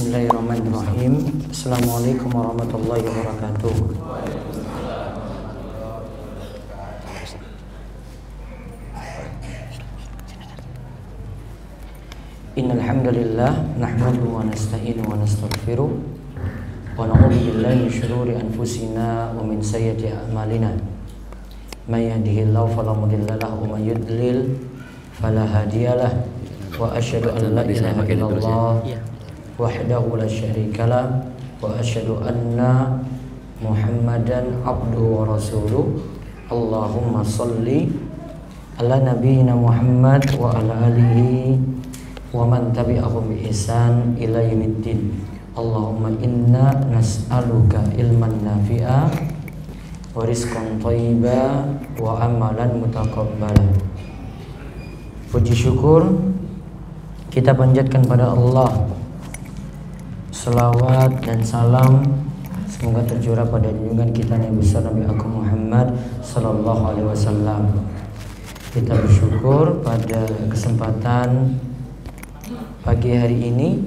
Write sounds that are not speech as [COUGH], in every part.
Bismillahirrahmanirrahim. Assalamualaikum warahmatullahi wabarakatuh. Innalhamdulillah Nahmadu wa nasta'inu wa nastaghfiruh wa na'udhu billahi syururi anfusina wa min sayyati a'malina. May yahdihillahu fala wa may yudlil fala Wa ashadu an la ilaha illallah. وحده لا شريك له وأشهد أن محمدا عبده ورسوله اللهم صل على نبينا محمد وعلى آله ومن تبعهم بإحسان إلى يوم الدين اللهم إنا نسألك علما نافعا ورزقا طيبا وعملا متقبلا Puji syukur kita panjatkan pada Allah Salawat dan salam semoga tercurah pada junjungan kita yang besar Nabi aku Muhammad Sallallahu Alaihi Wasallam. Kita bersyukur pada kesempatan pagi hari ini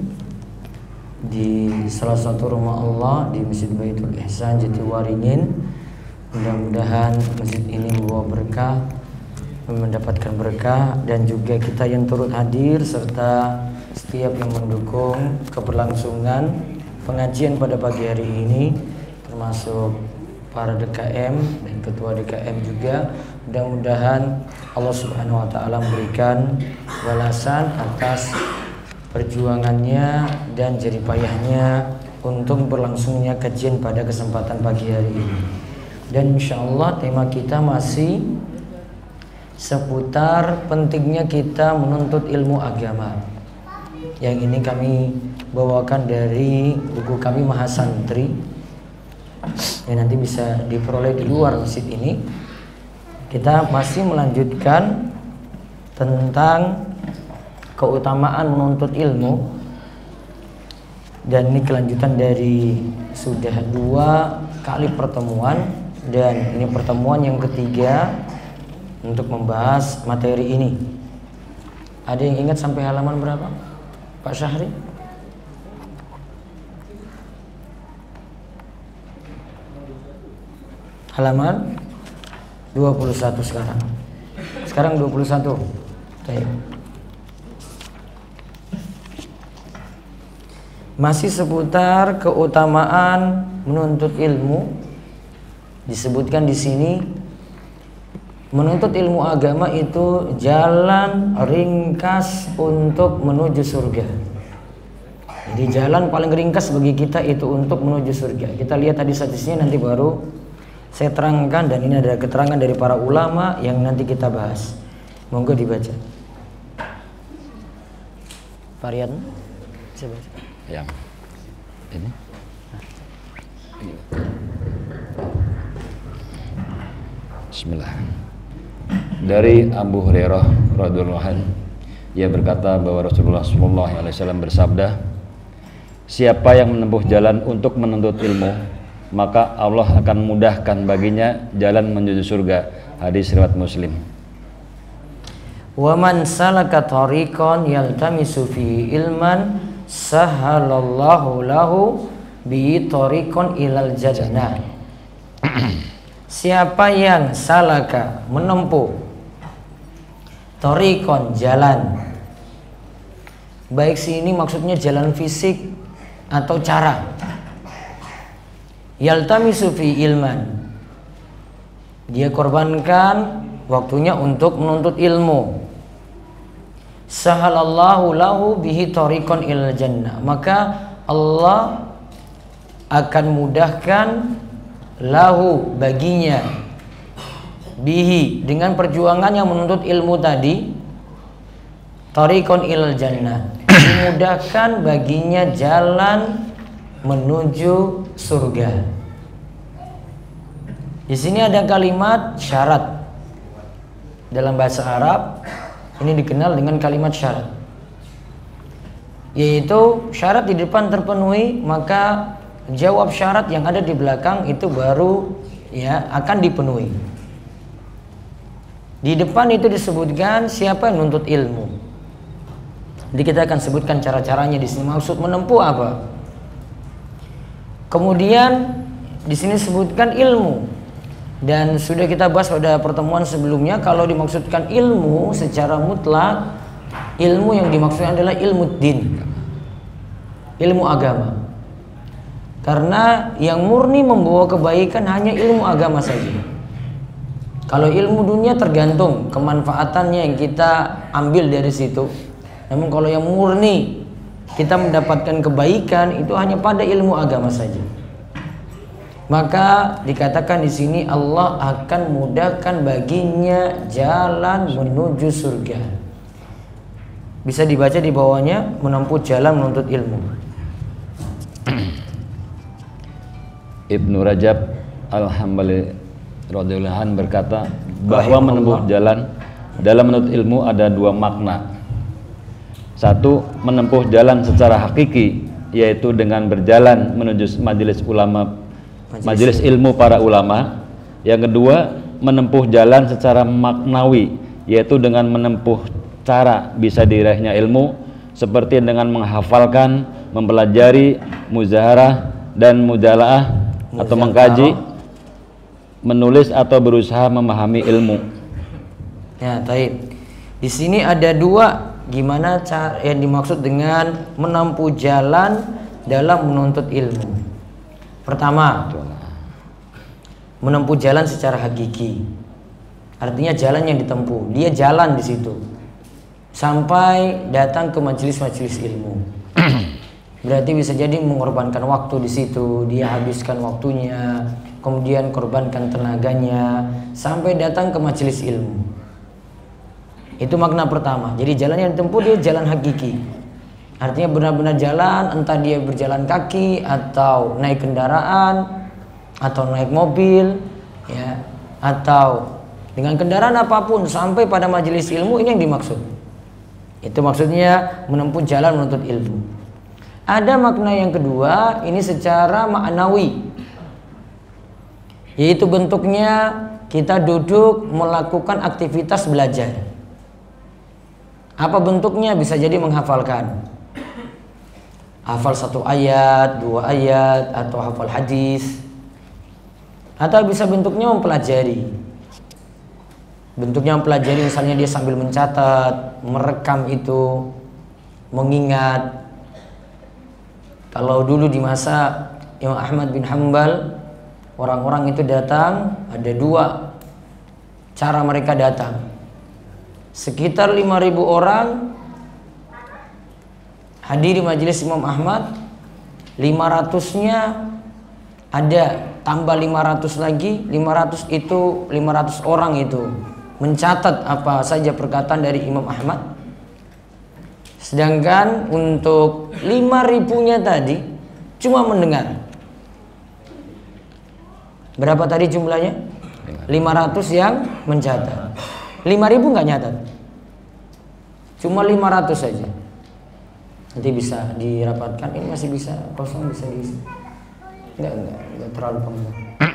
di salah satu rumah Allah di Masjid Baitul Ihsan Jati Jatiwaringin. Mudah-mudahan masjid ini membawa berkah, mendapatkan berkah dan juga kita yang turut hadir serta setiap yang mendukung keberlangsungan pengajian pada pagi hari ini termasuk para DKM dan ketua DKM juga mudah-mudahan Allah Subhanahu wa taala memberikan balasan atas perjuangannya dan jerih payahnya untuk berlangsungnya kajian pada kesempatan pagi hari ini. Dan insya Allah tema kita masih seputar pentingnya kita menuntut ilmu agama yang ini kami bawakan dari buku kami Mahasantri yang nanti bisa diperoleh di luar masjid ini. Kita masih melanjutkan tentang keutamaan menuntut ilmu dan ini kelanjutan dari sudah dua kali pertemuan dan ini pertemuan yang ketiga untuk membahas materi ini. Ada yang ingat sampai halaman berapa? Pak Syahri halaman 21 sekarang sekarang 21 Baik. masih seputar keutamaan menuntut ilmu disebutkan di sini Menuntut ilmu agama itu jalan ringkas untuk menuju surga. Jadi jalan paling ringkas bagi kita itu untuk menuju surga. Kita lihat tadi statistiknya nanti baru saya terangkan dan ini ada keterangan dari para ulama yang nanti kita bahas. Monggo dibaca. Varian saya baca. Yang ini. Nah, Bismillahirrahmanirrahim dari Abu Hurairah radhiyallahu anhu ia berkata bahwa Rasulullah Shallallahu Alaihi Wasallam bersabda siapa yang menempuh jalan untuk menuntut ilmu maka Allah akan mudahkan baginya jalan menuju surga hadis riwayat Muslim waman salaka tariqan yaltamisu fi ilman sahalallahu lahu bi tariqan ilal jannah [CLEARS THROAT] siapa yang salaka menempuh Torikon jalan. Baik sini maksudnya jalan fisik atau cara. yaltami sufi ilman. Dia korbankan waktunya untuk menuntut ilmu. Sahalallahu lahu bihi torikon il jannah. Maka Allah akan mudahkan lahu baginya bihi dengan perjuangan yang menuntut ilmu tadi tarikon ilal jannah [COUGHS] dimudahkan baginya jalan menuju surga di sini ada kalimat syarat dalam bahasa Arab ini dikenal dengan kalimat syarat yaitu syarat di depan terpenuhi maka jawab syarat yang ada di belakang itu baru ya akan dipenuhi di depan itu disebutkan siapa yang nuntut ilmu. Jadi kita akan sebutkan cara-caranya di sini maksud menempuh apa? Kemudian di sini sebutkan ilmu. Dan sudah kita bahas pada pertemuan sebelumnya kalau dimaksudkan ilmu secara mutlak ilmu yang dimaksud adalah ilmu din. Ilmu agama. Karena yang murni membawa kebaikan hanya ilmu agama saja. Kalau ilmu dunia tergantung kemanfaatannya yang kita ambil dari situ. Namun kalau yang murni kita mendapatkan kebaikan itu hanya pada ilmu agama saja. Maka dikatakan di sini Allah akan mudahkan baginya jalan menuju surga. Bisa dibaca di bawahnya menempuh jalan menuntut ilmu. Ibnu Rajab Al-Hambali radhiyallahu berkata bahwa menempuh jalan dalam menurut ilmu ada dua makna. Satu, menempuh jalan secara hakiki yaitu dengan berjalan menuju majelis ulama majelis ilmu para ulama. Yang kedua, menempuh jalan secara maknawi yaitu dengan menempuh cara bisa diraihnya ilmu seperti dengan menghafalkan, mempelajari muzaharah dan mujalaah atau mengkaji menulis atau berusaha memahami ilmu. Ya, baik. Di sini ada dua gimana cara yang dimaksud dengan menempuh jalan dalam menuntut ilmu. Pertama, menempuh jalan secara hakiki. Artinya jalan yang ditempuh, dia jalan di situ sampai datang ke majelis-majelis ilmu. [CLEARS THROAT] Berarti bisa jadi mengorbankan waktu di situ, dia habiskan waktunya, kemudian korbankan tenaganya sampai datang ke majelis ilmu. Itu makna pertama. Jadi jalan yang ditempuh dia jalan hakiki. Artinya benar-benar jalan, entah dia berjalan kaki atau naik kendaraan atau naik mobil ya atau dengan kendaraan apapun sampai pada majelis ilmu ini yang dimaksud. Itu maksudnya menempuh jalan menuntut ilmu. Ada makna yang kedua ini secara maknawi yaitu bentuknya kita duduk melakukan aktivitas belajar. Apa bentuknya? Bisa jadi menghafalkan. Hafal satu ayat, dua ayat, atau hafal hadis. Atau bisa bentuknya mempelajari. Bentuknya mempelajari misalnya dia sambil mencatat, merekam itu, mengingat. Kalau dulu di masa Imam Ahmad bin Hambal orang-orang itu datang ada dua cara mereka datang sekitar 5000 orang hadir di majelis Imam Ahmad 500-nya ada tambah 500 lagi 500 itu 500 orang itu mencatat apa saja perkataan dari Imam Ahmad sedangkan untuk 5000-nya tadi cuma mendengar Berapa tadi jumlahnya? 500 yang mencatat. 5000 nggak nyatat. Cuma 500 saja. Nanti bisa dirapatkan, ini masih bisa kosong bisa diisi. Enggak, enggak, enggak terlalu penuh [CLEARS THROAT]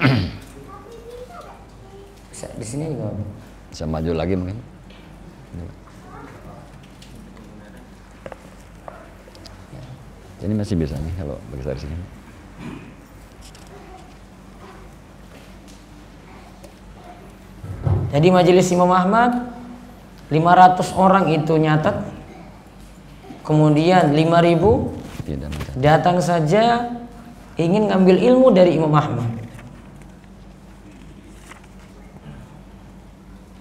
bisa di sini juga. Bisa maju lagi mungkin. Ini masih bisa nih kalau bagi saya sini. Jadi majelis Imam Ahmad 500 orang itu nyatat. Kemudian 5000 iya, datang saja ingin ngambil ilmu dari Imam Ahmad.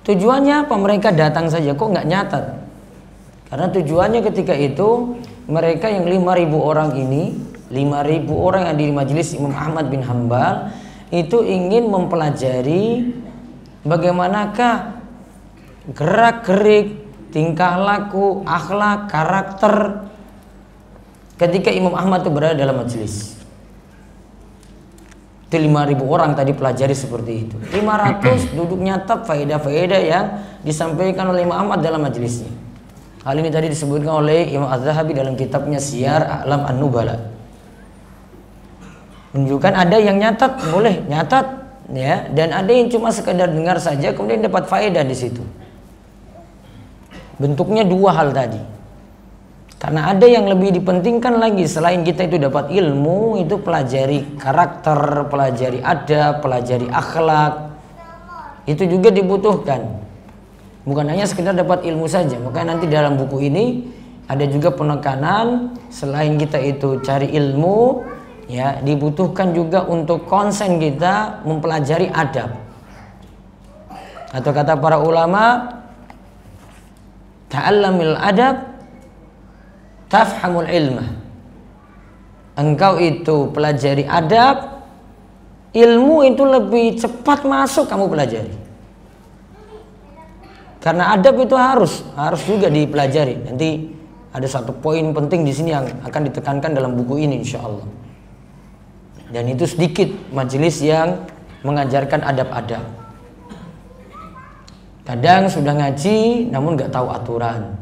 Tujuannya apa? Mereka datang saja kok nggak nyatat. Karena tujuannya ketika itu mereka yang 5000 orang ini, 5000 orang yang di majelis Imam Ahmad bin Hambal itu ingin mempelajari bagaimanakah gerak-gerik, tingkah laku, akhlak, karakter ketika Imam Ahmad itu berada dalam majelis. Itu ribu orang tadi pelajari seperti itu. Lima ratus duduk nyatap faedah-faedah yang disampaikan oleh Imam Ahmad dalam majelisnya. Hal ini tadi disebutkan oleh Imam Az-Zahabi dalam kitabnya Syiar Alam An-Nubala. Menunjukkan ada yang nyatat, boleh nyatat ya dan ada yang cuma sekedar dengar saja kemudian dapat faedah di situ bentuknya dua hal tadi karena ada yang lebih dipentingkan lagi selain kita itu dapat ilmu itu pelajari karakter pelajari ada, pelajari akhlak itu juga dibutuhkan bukan hanya sekedar dapat ilmu saja maka nanti dalam buku ini ada juga penekanan selain kita itu cari ilmu ya dibutuhkan juga untuk konsen kita mempelajari adab atau kata para ulama ta'allamil adab tafhamul ilma engkau itu pelajari adab ilmu itu lebih cepat masuk kamu pelajari karena adab itu harus harus juga dipelajari nanti ada satu poin penting di sini yang akan ditekankan dalam buku ini insya Allah dan itu sedikit majelis yang mengajarkan adab-adab kadang sudah ngaji namun nggak tahu aturan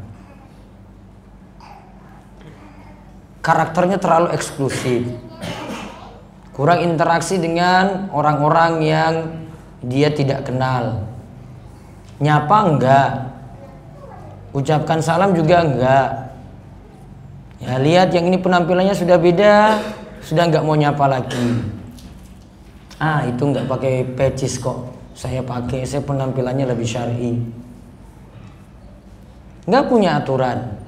karakternya terlalu eksklusif kurang interaksi dengan orang-orang yang dia tidak kenal nyapa enggak ucapkan salam juga enggak ya lihat yang ini penampilannya sudah beda sudah nggak mau nyapa lagi ah itu nggak pakai pecis kok saya pakai saya penampilannya lebih syari nggak punya aturan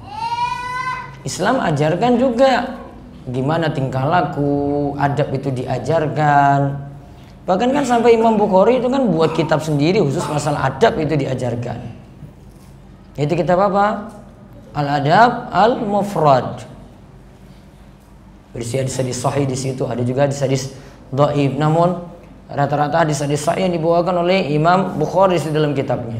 Islam ajarkan juga gimana tingkah laku adab itu diajarkan bahkan kan sampai Imam Bukhari itu kan buat kitab sendiri khusus masalah adab itu diajarkan itu kitab apa al adab al mufrad Hadis hadis sahih di situ, ada juga hadis-hadis dhaif. Namun rata-rata hadis-hadis sahih yang dibawakan oleh Imam Bukhari di dalam kitabnya.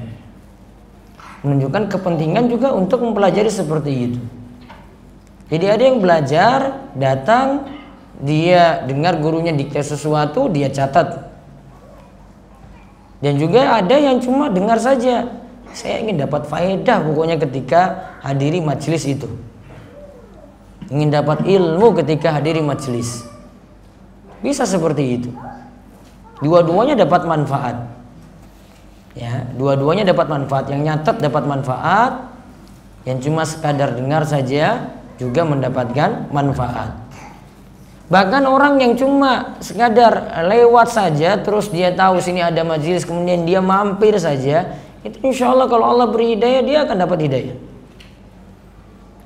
Menunjukkan kepentingan juga untuk mempelajari seperti itu. Jadi ada yang belajar, datang, dia dengar gurunya dikte sesuatu, dia catat. Dan juga ada yang cuma dengar saja. Saya ingin dapat faedah pokoknya ketika hadiri majelis itu ingin dapat ilmu ketika hadiri majelis. Bisa seperti itu. Dua-duanya dapat manfaat. Ya, dua-duanya dapat manfaat. Yang nyatet dapat manfaat, yang cuma sekadar dengar saja juga mendapatkan manfaat. Bahkan orang yang cuma sekadar lewat saja terus dia tahu sini ada majelis kemudian dia mampir saja itu insya Allah kalau Allah beri hidayah dia akan dapat hidayah.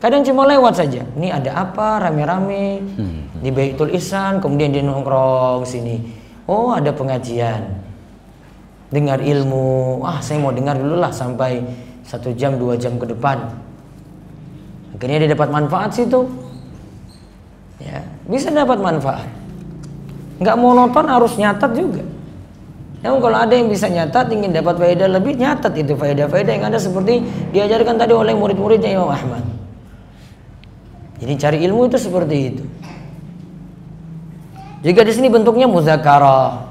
Kadang cuma lewat saja. Ini ada apa rame-rame hmm. di Baitul Ihsan, kemudian di nongkrong sini. Oh, ada pengajian. Dengar ilmu. Ah, saya mau dengar dulu lah sampai satu jam, dua jam ke depan. Akhirnya dia dapat manfaat situ. Ya, bisa dapat manfaat. Nggak mau nonton harus nyatat juga. Namun kalau ada yang bisa nyatat, ingin dapat faedah lebih, nyatat itu faedah-faedah yang ada seperti diajarkan tadi oleh murid-muridnya Imam Ahmad. Jadi cari ilmu itu seperti itu. Juga di sini bentuknya muzakarah.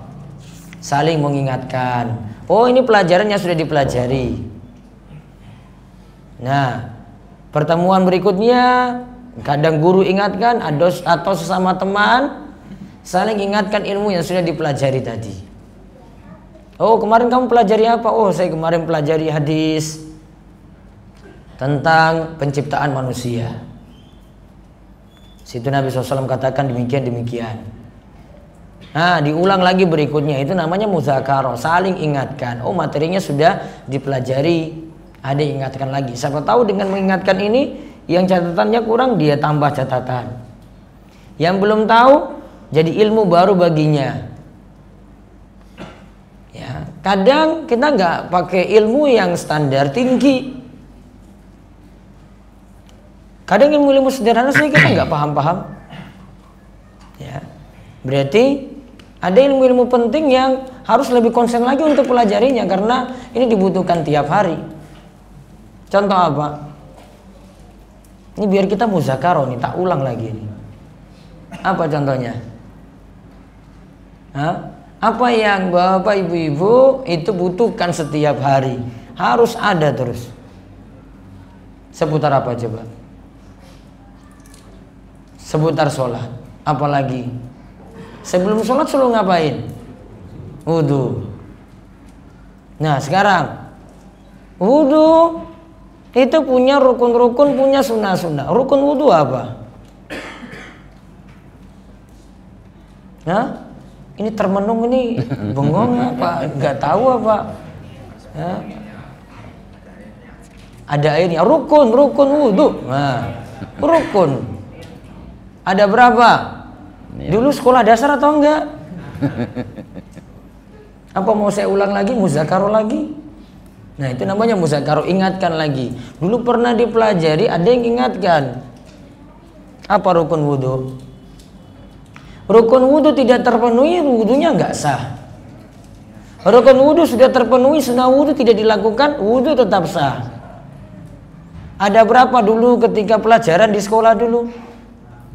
Saling mengingatkan. Oh, ini pelajarannya sudah dipelajari. Nah, pertemuan berikutnya kadang guru ingatkan ados atau sesama teman saling ingatkan ilmu yang sudah dipelajari tadi. Oh, kemarin kamu pelajari apa? Oh, saya kemarin pelajari hadis tentang penciptaan manusia. Situ Nabi SAW katakan demikian demikian. Nah, diulang lagi berikutnya itu namanya muzakaroh, saling ingatkan. Oh, materinya sudah dipelajari. Ada ingatkan lagi. Siapa tahu dengan mengingatkan ini yang catatannya kurang dia tambah catatan. Yang belum tahu jadi ilmu baru baginya. Ya, kadang kita nggak pakai ilmu yang standar tinggi, Kadang ilmu-ilmu sederhana saya kita nggak paham-paham. Ya. Berarti ada ilmu-ilmu penting yang harus lebih konsen lagi untuk pelajarinya karena ini dibutuhkan tiap hari. Contoh apa? Ini biar kita muzakaroh nih, tak ulang lagi ini. Apa contohnya? Hah? Apa yang Bapak Ibu-ibu itu butuhkan setiap hari? Harus ada terus. Seputar apa coba? seputar sholat. Apalagi sebelum sholat selalu ngapain? Wudhu. Nah sekarang wudhu itu punya rukun-rukun, punya sunnah-sunnah. Rukun wudhu apa? Nah, ini termenung ini bengong apa? nggak tahu apa? Ya. Ada airnya. Rukun, rukun wudhu. Nah, rukun. Ada berapa? Iya. Dulu sekolah dasar atau enggak? [LAUGHS] Apa mau saya ulang lagi, muzakaro lagi? Nah itu namanya muzakaro, ingatkan lagi. Dulu pernah dipelajari, ada yang ingatkan. Apa rukun wudhu? Rukun wudhu tidak terpenuhi, wudhunya enggak sah. Rukun wudhu sudah terpenuhi, sunnah wudhu tidak dilakukan, wudhu tetap sah. Ada berapa dulu ketika pelajaran di sekolah dulu?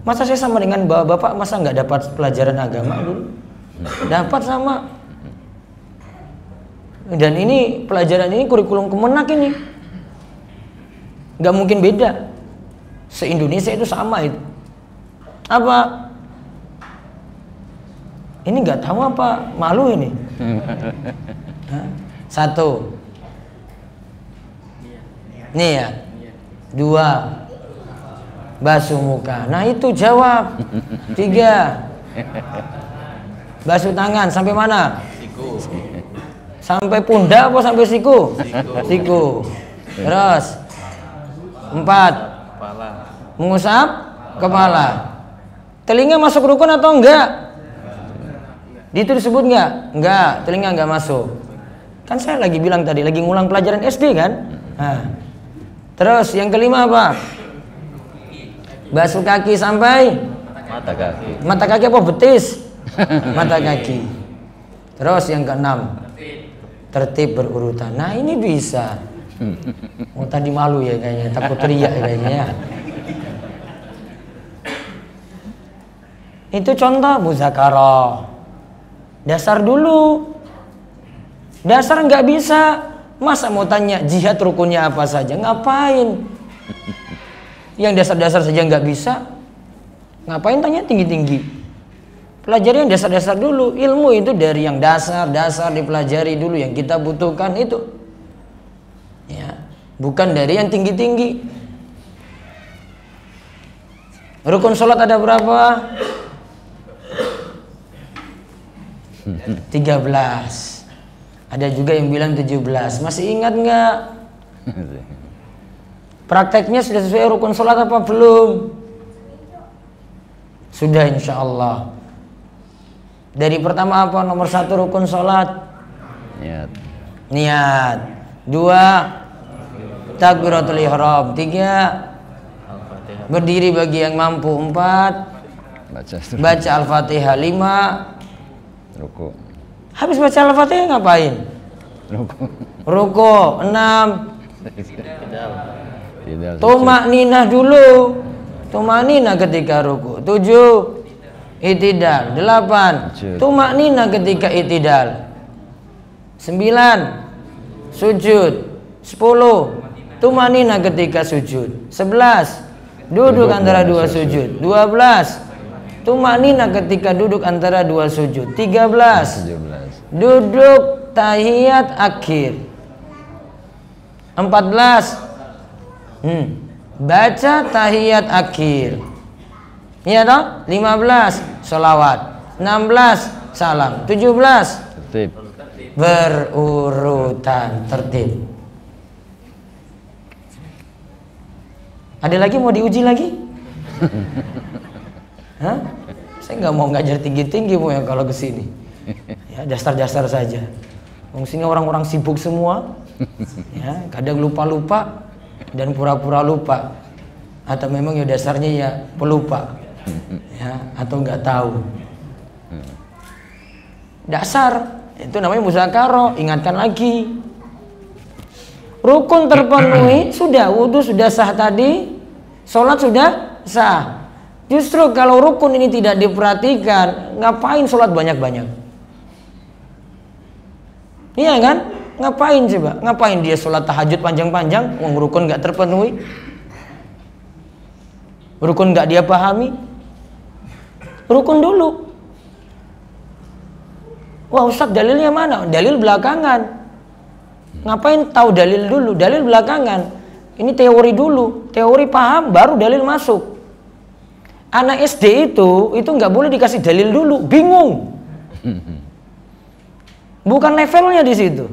Masa saya sama dengan bapak-bapak masa nggak dapat pelajaran agama dulu? Dapat sama. Dan ini pelajaran ini kurikulum kemenak ini. Nggak mungkin beda. Se-Indonesia itu sama itu. Apa? Ini nggak tahu apa malu ini. [LAUGHS] Satu. Nih ya. Dua basuh muka. Nah itu jawab. Tiga. Basuh tangan sampai mana? Siku. Sampai pundak apa sampai siku? Siku. siku. Terus empat. Kepala. Mengusap kepala. kepala. Telinga masuk rukun atau enggak? Di itu disebut enggak? Enggak, telinga enggak masuk. Kan saya lagi bilang tadi, lagi ngulang pelajaran SD kan? Nah. Terus yang kelima apa? Basuh kaki sampai mata kaki. Mata kaki apa betis? mata kaki. Terus yang keenam, tertib berurutan. Nah ini bisa. Oh, tadi malu ya kayaknya, takut teriak ya kayaknya ya. Itu contoh bu muzakaro. Dasar dulu. Dasar nggak bisa. Masa mau tanya jihad rukunnya apa saja? Ngapain? yang dasar-dasar saja nggak bisa, ngapain tanya tinggi-tinggi? Pelajari yang dasar-dasar dulu. Ilmu itu dari yang dasar-dasar dipelajari dulu yang kita butuhkan itu. Ya, bukan dari yang tinggi-tinggi. Rukun sholat ada berapa? 13 Ada juga yang bilang 17 Masih ingat nggak? [LAUGHS] Prakteknya sudah sesuai rukun sholat apa belum? Sudah insya Allah. Dari pertama apa? Nomor satu rukun sholat. Niat. Niat. Dua. Takbiratul ihram. Tiga. Berdiri bagi yang mampu. Empat. Baca, baca Al-Fatihah. Lima. Ruku. Habis baca Al-Fatihah ngapain? Ruku. Ruku. Enam. Tumak ninah dulu. Tumak ninah ketika ruku. Tujuh. Itidal. Delapan. Tumak ninah ketika itidal. Sembilan. Sujud. Sepuluh. Tumak ninah ketika sujud. Sebelas. Duduk antara dua sujud. Dua belas. Tumak ninah ketika duduk antara dua sujud. Tiga belas. Duduk tahiyat akhir. Empat belas Hmm. Baca tahiyat akhir. Iya dong? 15 solawat, 16 salam, 17 tertib. Berurutan tertib. Ada lagi mau diuji lagi? [LAUGHS] Hah? Saya nggak mau ngajar tinggi-tinggi mau ya kalau ke sini. Ya dasar-dasar saja. sini orang-orang sibuk semua. [LAUGHS] Ya, kadang lupa-lupa dan pura-pura lupa atau memang ya dasarnya ya pelupa ya atau nggak tahu dasar itu namanya musakaro ingatkan lagi rukun terpenuhi [CLEARS THROAT] sudah wudhu sudah sah tadi sholat sudah sah justru kalau rukun ini tidak diperhatikan ngapain sholat banyak-banyak iya kan Ngapain sih coba? Ngapain dia sholat tahajud panjang-panjang? Uang rukun nggak terpenuhi? Rukun nggak dia pahami? Rukun dulu. Wah ustad dalilnya mana? Dalil belakangan. Ngapain tahu dalil dulu? Dalil belakangan. Ini teori dulu. Teori paham baru dalil masuk. Anak SD itu itu nggak boleh dikasih dalil dulu. Bingung. [LAUGHS] Bukan levelnya di situ.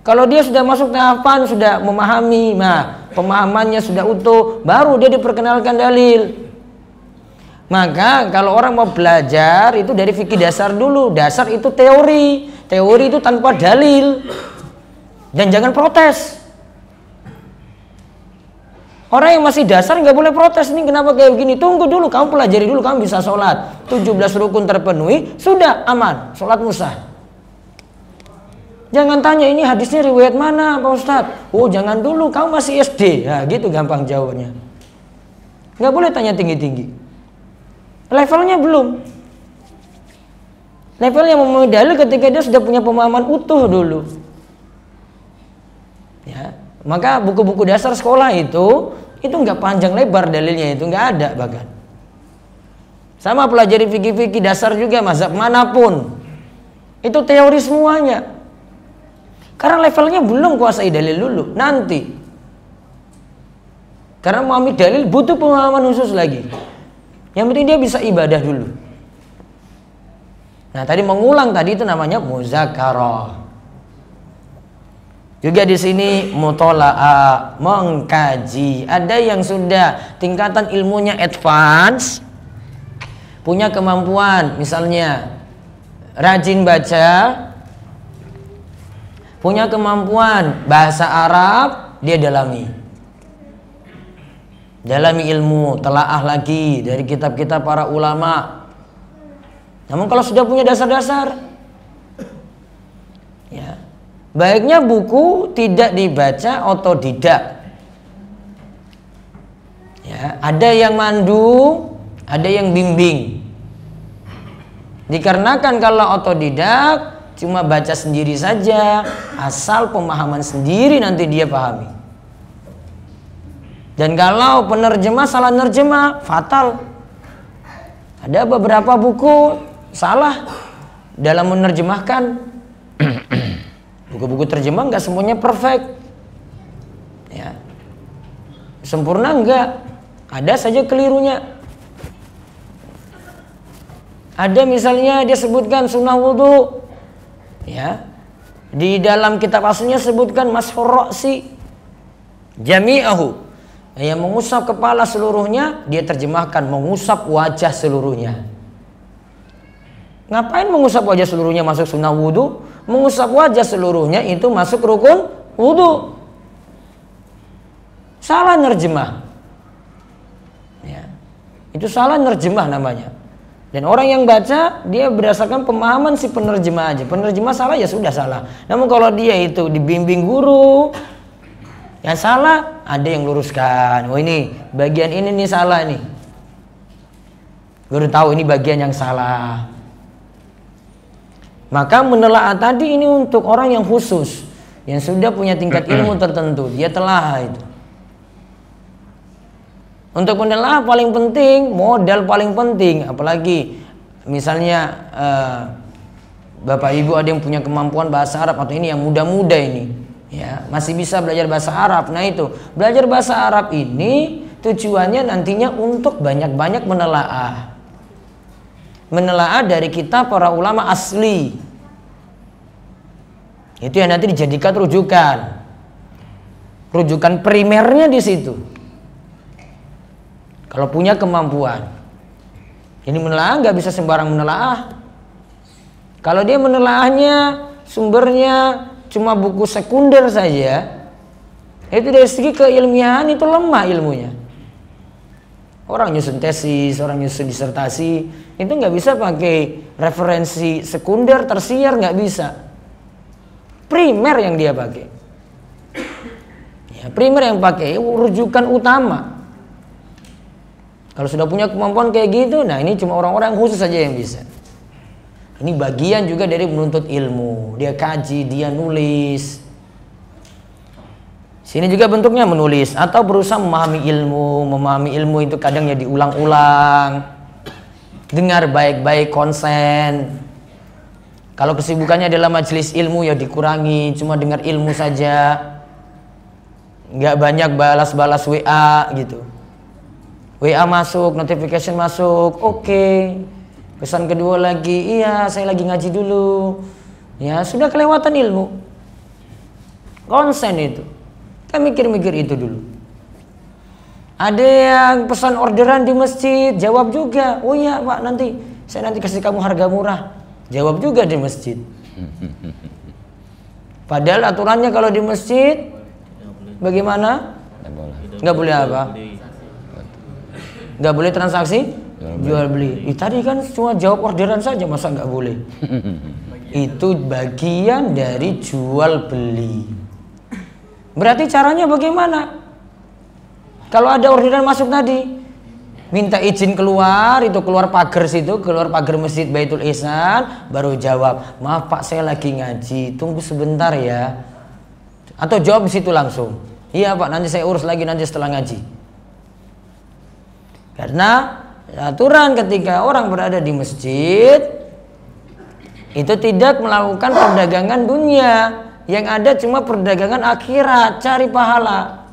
Kalau dia sudah masuk tahapan, sudah memahami, nah pemahamannya sudah utuh, baru dia diperkenalkan dalil. Maka kalau orang mau belajar itu dari fikih dasar dulu. Dasar itu teori. Teori itu tanpa dalil. Dan jangan protes. Orang yang masih dasar nggak boleh protes nih kenapa kayak begini. Tunggu dulu, kamu pelajari dulu, kamu bisa sholat. 17 rukun terpenuhi, sudah aman, sholat musah. Jangan tanya ini hadisnya riwayat mana Pak Ustadz. Oh jangan dulu, kamu masih SD. Nah gitu gampang jawabnya. Nggak boleh tanya tinggi-tinggi. Levelnya belum. Level yang dalil ketika dia sudah punya pemahaman utuh dulu. Ya, maka buku-buku dasar sekolah itu itu nggak panjang lebar dalilnya itu nggak ada bahkan. Sama pelajari fikih-fikih dasar juga mazhab manapun. Itu teori semuanya. Karena levelnya belum kuasai dalil dulu, nanti. Karena memahami dalil butuh pemahaman khusus lagi. Yang penting dia bisa ibadah dulu. Nah tadi mengulang tadi itu namanya muzakarah. Juga di sini mutolaa mengkaji. Ada yang sudah tingkatan ilmunya advance, punya kemampuan, misalnya rajin baca, punya kemampuan bahasa Arab dia dalami dalami ilmu telaah lagi dari kitab-kitab para ulama namun kalau sudah punya dasar-dasar ya baiknya buku tidak dibaca otodidak ya ada yang mandu ada yang bimbing dikarenakan kalau otodidak Cuma baca sendiri saja, asal pemahaman sendiri nanti dia pahami. Dan kalau penerjemah salah nerjemah, fatal. Ada beberapa buku salah dalam menerjemahkan. [CLEARS THROAT] Buku-buku terjemah nggak semuanya perfect. Ya. Sempurna enggak? Ada saja kelirunya. Ada misalnya dia sebutkan sunnah wudhu ya di dalam kitab aslinya sebutkan masforoksi jami'ahu yang mengusap kepala seluruhnya dia terjemahkan mengusap wajah seluruhnya ngapain mengusap wajah seluruhnya masuk sunnah wudhu mengusap wajah seluruhnya itu masuk rukun wudhu salah nerjemah ya. itu salah nerjemah namanya dan orang yang baca dia berdasarkan pemahaman si penerjemah aja. Penerjemah salah ya sudah salah. Namun kalau dia itu dibimbing guru yang salah ada yang luruskan. Oh ini bagian ini nih salah nih. Guru tahu ini bagian yang salah. Maka menelaah tadi ini untuk orang yang khusus yang sudah punya tingkat [CLEARS THROAT] ilmu tertentu. Dia telah itu. Untuk modal paling penting, modal paling penting, apalagi misalnya eh, Bapak Ibu ada yang punya kemampuan bahasa Arab atau ini yang muda-muda ini, ya masih bisa belajar bahasa Arab. Nah itu belajar bahasa Arab ini tujuannya nantinya untuk banyak-banyak menelaah, menelaah dari kita para ulama asli. Itu yang nanti dijadikan rujukan, rujukan primernya di situ. Kalau punya kemampuan. Ini menelaah nggak bisa sembarang menelaah. Kalau dia menelaahnya sumbernya cuma buku sekunder saja, itu dari segi keilmiahan itu lemah ilmunya. Orang nyusun tesis, orang nyusun disertasi, itu nggak bisa pakai referensi sekunder, tersiar nggak bisa. Primer yang dia pakai. Ya, primer yang pakai rujukan utama. Kalau sudah punya kemampuan kayak gitu, nah ini cuma orang-orang khusus saja yang bisa. Ini bagian juga dari menuntut ilmu. Dia kaji, dia nulis. Sini juga bentuknya menulis atau berusaha memahami ilmu. Memahami ilmu itu kadang ya diulang-ulang. Dengar baik-baik konsen. Kalau kesibukannya adalah majelis ilmu ya dikurangi, cuma dengar ilmu saja. Nggak banyak balas-balas WA gitu. WA masuk, notification masuk, oke. Okay. Pesan kedua lagi, iya saya lagi ngaji dulu. Ya sudah kelewatan ilmu. Konsen itu. Kita mikir-mikir itu dulu. Ada yang pesan orderan di masjid, jawab juga. Oh iya pak nanti, saya nanti kasih kamu harga murah. Jawab juga di masjid. Padahal aturannya kalau di masjid, bagaimana? Nggak boleh apa? nggak boleh transaksi jual beli. Eh, tadi kan cuma jawab orderan saja, masa nggak boleh? [LAUGHS] itu bagian dari jual beli. Berarti caranya bagaimana? Kalau ada orderan masuk tadi, minta izin keluar, itu keluar pagar situ, keluar pagar masjid Baitul Ihsan, baru jawab, maaf Pak saya lagi ngaji, tunggu sebentar ya. Atau jawab di situ langsung. Iya Pak, nanti saya urus lagi nanti setelah ngaji. Karena aturan ketika orang berada di masjid itu tidak melakukan perdagangan dunia yang ada cuma perdagangan akhirat cari pahala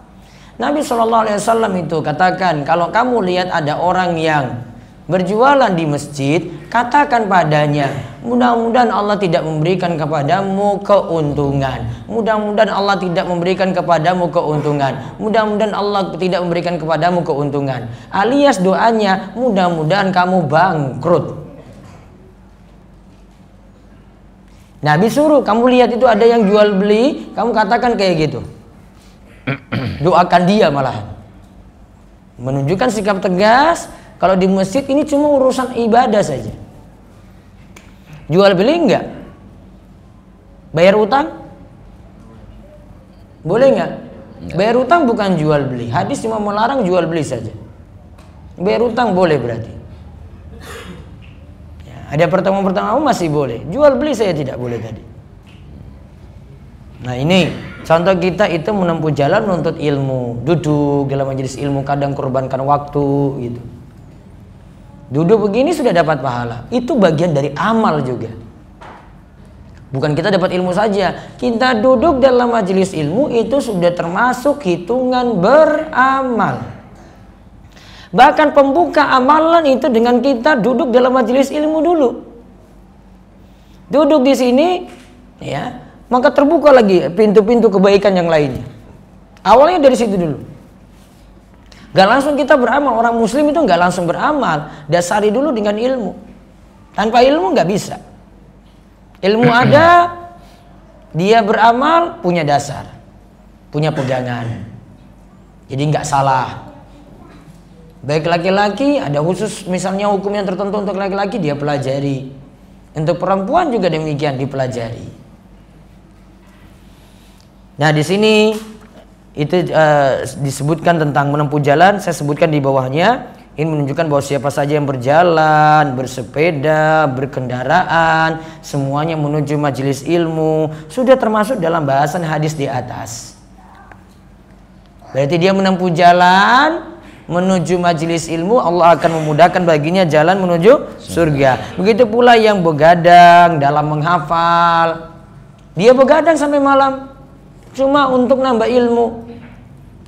Nabi saw itu katakan kalau kamu lihat ada orang yang berjualan di masjid, katakan padanya, mudah-mudahan Allah tidak memberikan kepadamu keuntungan. Mudah-mudahan Allah tidak memberikan kepadamu keuntungan. Mudah-mudahan Allah tidak memberikan kepadamu keuntungan. Alias doanya, mudah-mudahan kamu bangkrut. Nabi suruh kamu lihat itu ada yang jual beli, kamu katakan kayak gitu. [CLEARS THROAT] Doakan dia malah, Menunjukkan sikap tegas, kalau di masjid ini cuma urusan ibadah saja. Jual beli enggak? Bayar utang? Boleh enggak? enggak? Bayar utang bukan jual beli. Hadis cuma melarang jual beli saja. Bayar utang boleh berarti. Ya, ada pertemuan pertama masih boleh. Jual beli saya tidak boleh tadi. Nah ini contoh kita itu menempuh jalan menuntut ilmu, duduk dalam majelis ilmu, kadang korbankan waktu gitu. Duduk begini sudah dapat pahala. Itu bagian dari amal juga. Bukan kita dapat ilmu saja. Kita duduk dalam majelis ilmu itu sudah termasuk hitungan beramal. Bahkan pembuka amalan itu dengan kita duduk dalam majelis ilmu dulu. Duduk di sini ya, maka terbuka lagi pintu-pintu kebaikan yang lainnya. Awalnya dari situ dulu. Gak langsung kita beramal. Orang muslim itu gak langsung beramal. Dasari dulu dengan ilmu. Tanpa ilmu gak bisa. Ilmu [CLEARS THROAT] ada, dia beramal punya dasar. Punya pegangan. Jadi nggak salah. Baik laki-laki ada khusus misalnya hukum yang tertentu untuk laki-laki dia pelajari. Untuk perempuan juga demikian dipelajari. Nah di sini itu uh, disebutkan tentang menempuh jalan saya sebutkan di bawahnya ini menunjukkan bahwa siapa saja yang berjalan, bersepeda, berkendaraan, semuanya menuju majelis ilmu sudah termasuk dalam bahasan hadis di atas. Berarti dia menempuh jalan menuju majelis ilmu, Allah akan memudahkan baginya jalan menuju surga. Begitu pula yang begadang dalam menghafal. Dia begadang sampai malam cuma untuk nambah ilmu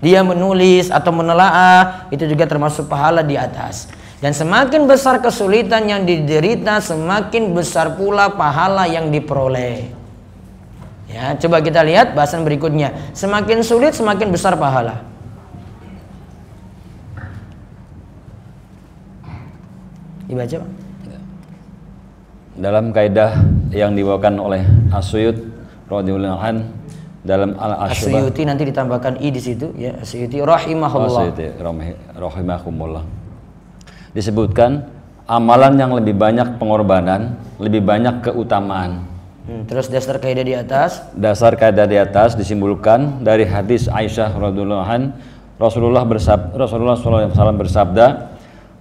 dia menulis atau menelaah itu juga termasuk pahala di atas dan semakin besar kesulitan yang diderita semakin besar pula pahala yang diperoleh ya coba kita lihat bahasan berikutnya semakin sulit semakin besar pahala dibaca Pak dalam kaidah yang dibawakan oleh Asyut radhiyallahu dalam al Asyuti nanti ditambahkan i di situ ya Asyuti rahimahullah Asyuti rahimahumullah disebutkan amalan yang lebih banyak pengorbanan lebih banyak keutamaan hmm, terus dasar kaidah di atas dasar kaidah di atas disimpulkan dari hadis Aisyah radhiyallahu Rasulullah bersab Rasulullah SAW bersabda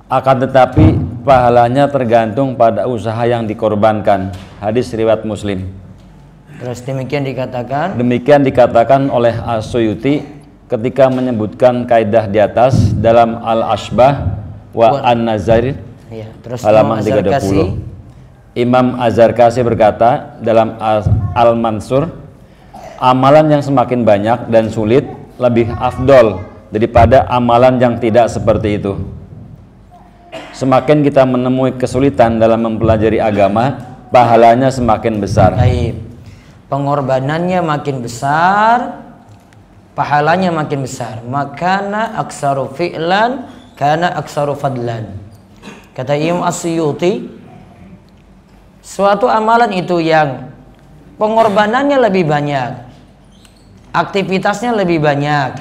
akan tetapi pahalanya tergantung pada usaha yang dikorbankan hadis riwayat Muslim Terus demikian dikatakan. Demikian dikatakan oleh Asyuyuti ketika menyebutkan kaidah di atas dalam al Ashbah wa An-Nazair ya, terus halaman 320. Imam Kasi berkata dalam Al-Mansur, amalan yang semakin banyak dan sulit lebih afdol daripada amalan yang tidak seperti itu. Semakin kita menemui kesulitan dalam mempelajari agama, pahalanya semakin besar. Baik pengorbanannya makin besar pahalanya makin besar makana aksaru fi'lan kana aksaru fadlan kata Imam Asyuti suatu amalan itu yang pengorbanannya lebih banyak aktivitasnya lebih banyak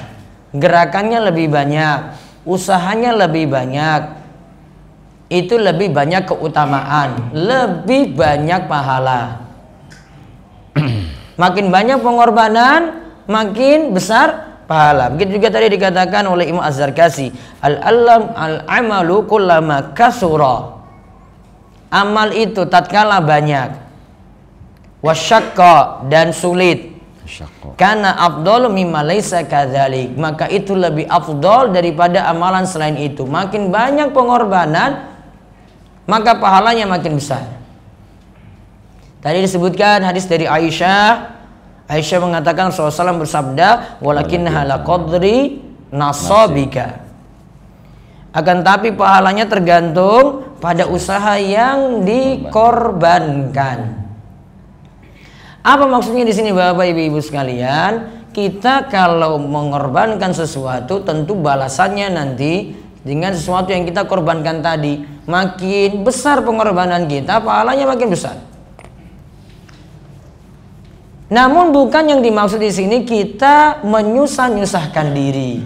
gerakannya lebih banyak usahanya lebih banyak itu lebih banyak keutamaan lebih banyak pahala Makin banyak pengorbanan, makin besar pahala. Begitu juga tadi dikatakan oleh Imam Az-Zarkasi, al-alam al-amalu kullama kasura. Amal itu tatkala banyak wasyakka dan sulit karena afdol mimma laisa kadzalik maka itu lebih afdol daripada amalan selain itu makin banyak pengorbanan maka pahalanya makin besar Tadi disebutkan hadis dari Aisyah. Aisyah mengatakan SAW bersabda, walakin hala qadri nasabika. Akan tapi pahalanya tergantung pada usaha yang dikorbankan. Apa maksudnya di sini Bapak Ibu-ibu sekalian? Kita kalau mengorbankan sesuatu tentu balasannya nanti dengan sesuatu yang kita korbankan tadi. Makin besar pengorbanan kita, pahalanya makin besar. Namun bukan yang dimaksud di sini kita menyusah-nyusahkan diri.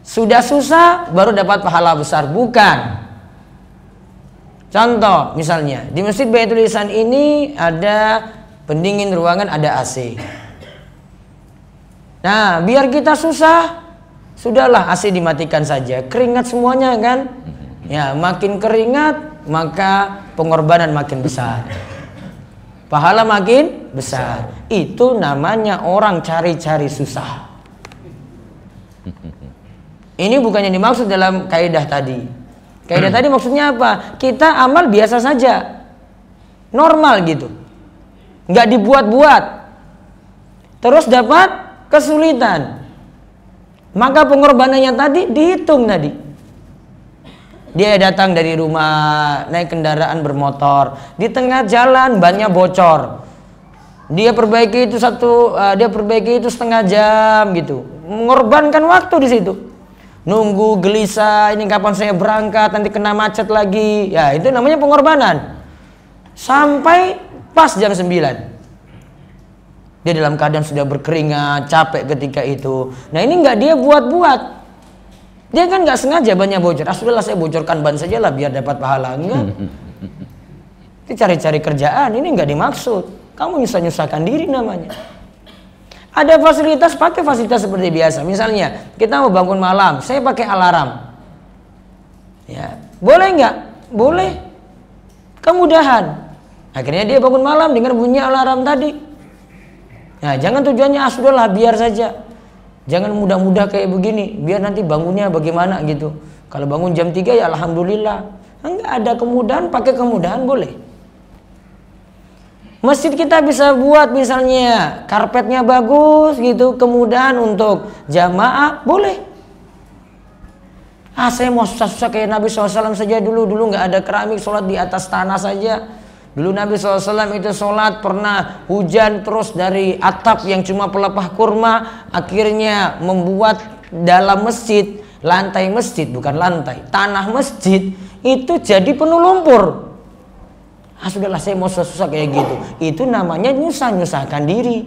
Sudah susah baru dapat pahala besar, bukan. Contoh misalnya, di Masjid Baitul tulisan ini ada pendingin ruangan, ada AC. Nah, biar kita susah, sudahlah AC dimatikan saja. Keringat semuanya kan? Mhm. Ya, makin keringat maka pengorbanan makin besar pahala makin besar. besar. Itu namanya orang cari-cari susah. Ini bukan yang dimaksud dalam kaidah tadi. Kaidah tadi maksudnya apa? Kita amal biasa saja. Normal gitu. Nggak dibuat-buat. Terus dapat kesulitan. Maka pengorbanannya tadi dihitung tadi. Dia datang dari rumah naik kendaraan bermotor. Di tengah jalan bannya bocor. Dia perbaiki itu satu, uh, dia perbaiki itu setengah jam gitu. Mengorbankan waktu di situ. Nunggu gelisah, ini kapan saya berangkat, nanti kena macet lagi. Ya, itu namanya pengorbanan. Sampai pas jam 9 dia dalam keadaan sudah berkeringat, capek ketika itu. Nah ini nggak dia buat-buat. Dia kan nggak sengaja bannya bocor. Ah, sudahlah saya bocorkan ban saja lah biar dapat pahala. Enggak. Hmm, hmm, hmm, Itu cari-cari kerjaan, ini nggak dimaksud. Kamu nyusah-nyusahkan diri namanya. Ada fasilitas, pakai fasilitas seperti biasa. Misalnya, kita mau bangun malam, saya pakai alarm. Ya, boleh nggak? Boleh. Kemudahan. Akhirnya dia bangun malam dengan bunyi alarm tadi. Nah, jangan tujuannya ah sudahlah biar saja. Jangan mudah-mudah kayak begini, biar nanti bangunnya bagaimana gitu. Kalau bangun jam 3 ya alhamdulillah. Enggak ada kemudahan, pakai kemudahan boleh. Masjid kita bisa buat misalnya karpetnya bagus gitu, kemudahan untuk jamaah boleh. Ah saya mau susah-susah kayak Nabi SAW saja dulu, dulu nggak ada keramik, sholat di atas tanah saja Dulu Nabi SAW itu sholat pernah hujan terus dari atap yang cuma pelepah kurma akhirnya membuat dalam masjid, lantai masjid bukan lantai, tanah masjid itu jadi penuh lumpur. Ah sudahlah saya mau susah-susah kayak gitu. Itu namanya nyusah-nyusahkan diri.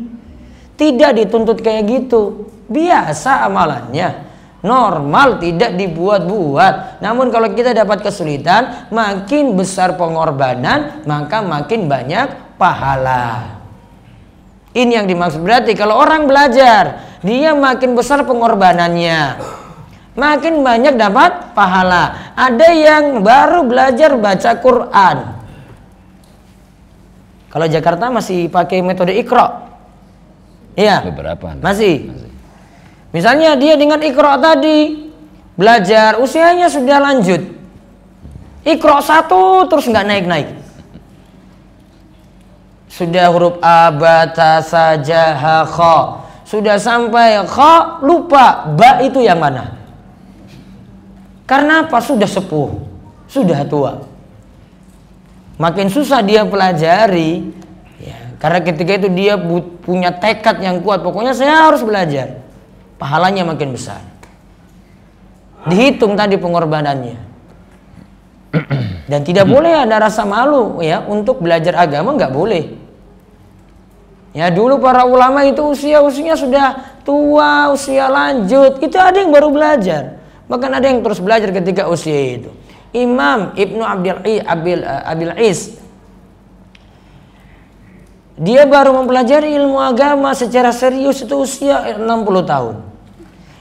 Tidak dituntut kayak gitu. Biasa amalannya normal, tidak dibuat-buat. Namun kalau kita dapat kesulitan, makin besar pengorbanan, maka makin banyak pahala. Ini yang dimaksud berarti kalau orang belajar, dia makin besar pengorbanannya. Makin banyak dapat pahala. Ada yang baru belajar baca Quran. Kalau Jakarta masih pakai metode ikro. Iya. Beberapa. Masih. masih. Misalnya dia dengan ikro tadi belajar usianya sudah lanjut. Ikro satu terus nggak naik-naik. Sudah huruf A, bata, saja, ha, kho. Sudah sampai kho, lupa ba itu yang mana. Karena apa? Sudah sepuh, sudah tua. Makin susah dia pelajari, ya, karena ketika itu dia punya tekad yang kuat. Pokoknya saya harus belajar pahalanya makin besar. Dihitung tadi pengorbanannya. Dan tidak boleh ada rasa malu ya untuk belajar agama nggak boleh. Ya dulu para ulama itu usia-usianya sudah tua, usia lanjut. Itu ada yang baru belajar. Bahkan ada yang terus belajar ketika usia itu. Imam Ibnu Abdul Abil, eh, Abil Is dia baru mempelajari ilmu agama secara serius itu usia 60 tahun.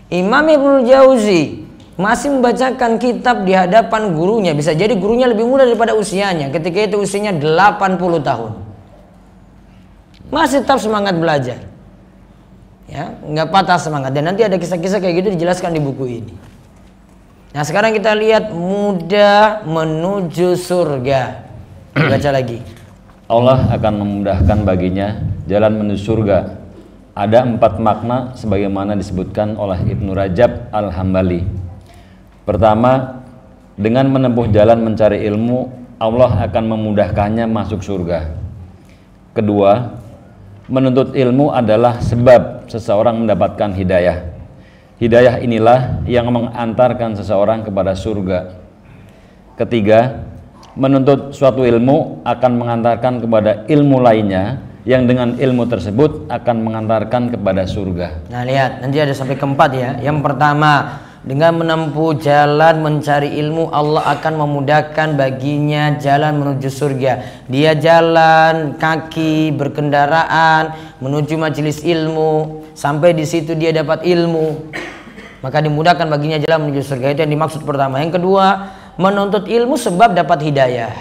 Imam Ibnu Jauzi masih membacakan kitab di hadapan gurunya. Bisa jadi gurunya lebih muda daripada usianya. Ketika itu usianya 80 tahun. Masih tetap semangat belajar. Ya, nggak patah semangat. Dan nanti ada kisah-kisah kayak gitu dijelaskan di buku ini. Nah, sekarang kita lihat muda menuju surga. Baca lagi. [CLEARS THROAT] Allah akan memudahkan baginya jalan menuju surga ada empat makna sebagaimana disebutkan oleh Ibnu Rajab Al-Hambali. Pertama, dengan menempuh jalan mencari ilmu, Allah akan memudahkannya masuk surga. Kedua, menuntut ilmu adalah sebab seseorang mendapatkan hidayah. Hidayah inilah yang mengantarkan seseorang kepada surga. Ketiga, menuntut suatu ilmu akan mengantarkan kepada ilmu lainnya yang dengan ilmu tersebut akan mengantarkan kepada surga. Nah, lihat, nanti ada sampai keempat ya. Yang pertama, dengan menempuh jalan mencari ilmu Allah akan memudahkan baginya jalan menuju surga. Dia jalan kaki berkendaraan menuju majelis ilmu sampai di situ dia dapat ilmu. Maka dimudahkan baginya jalan menuju surga itu yang dimaksud pertama. Yang kedua, menuntut ilmu sebab dapat hidayah.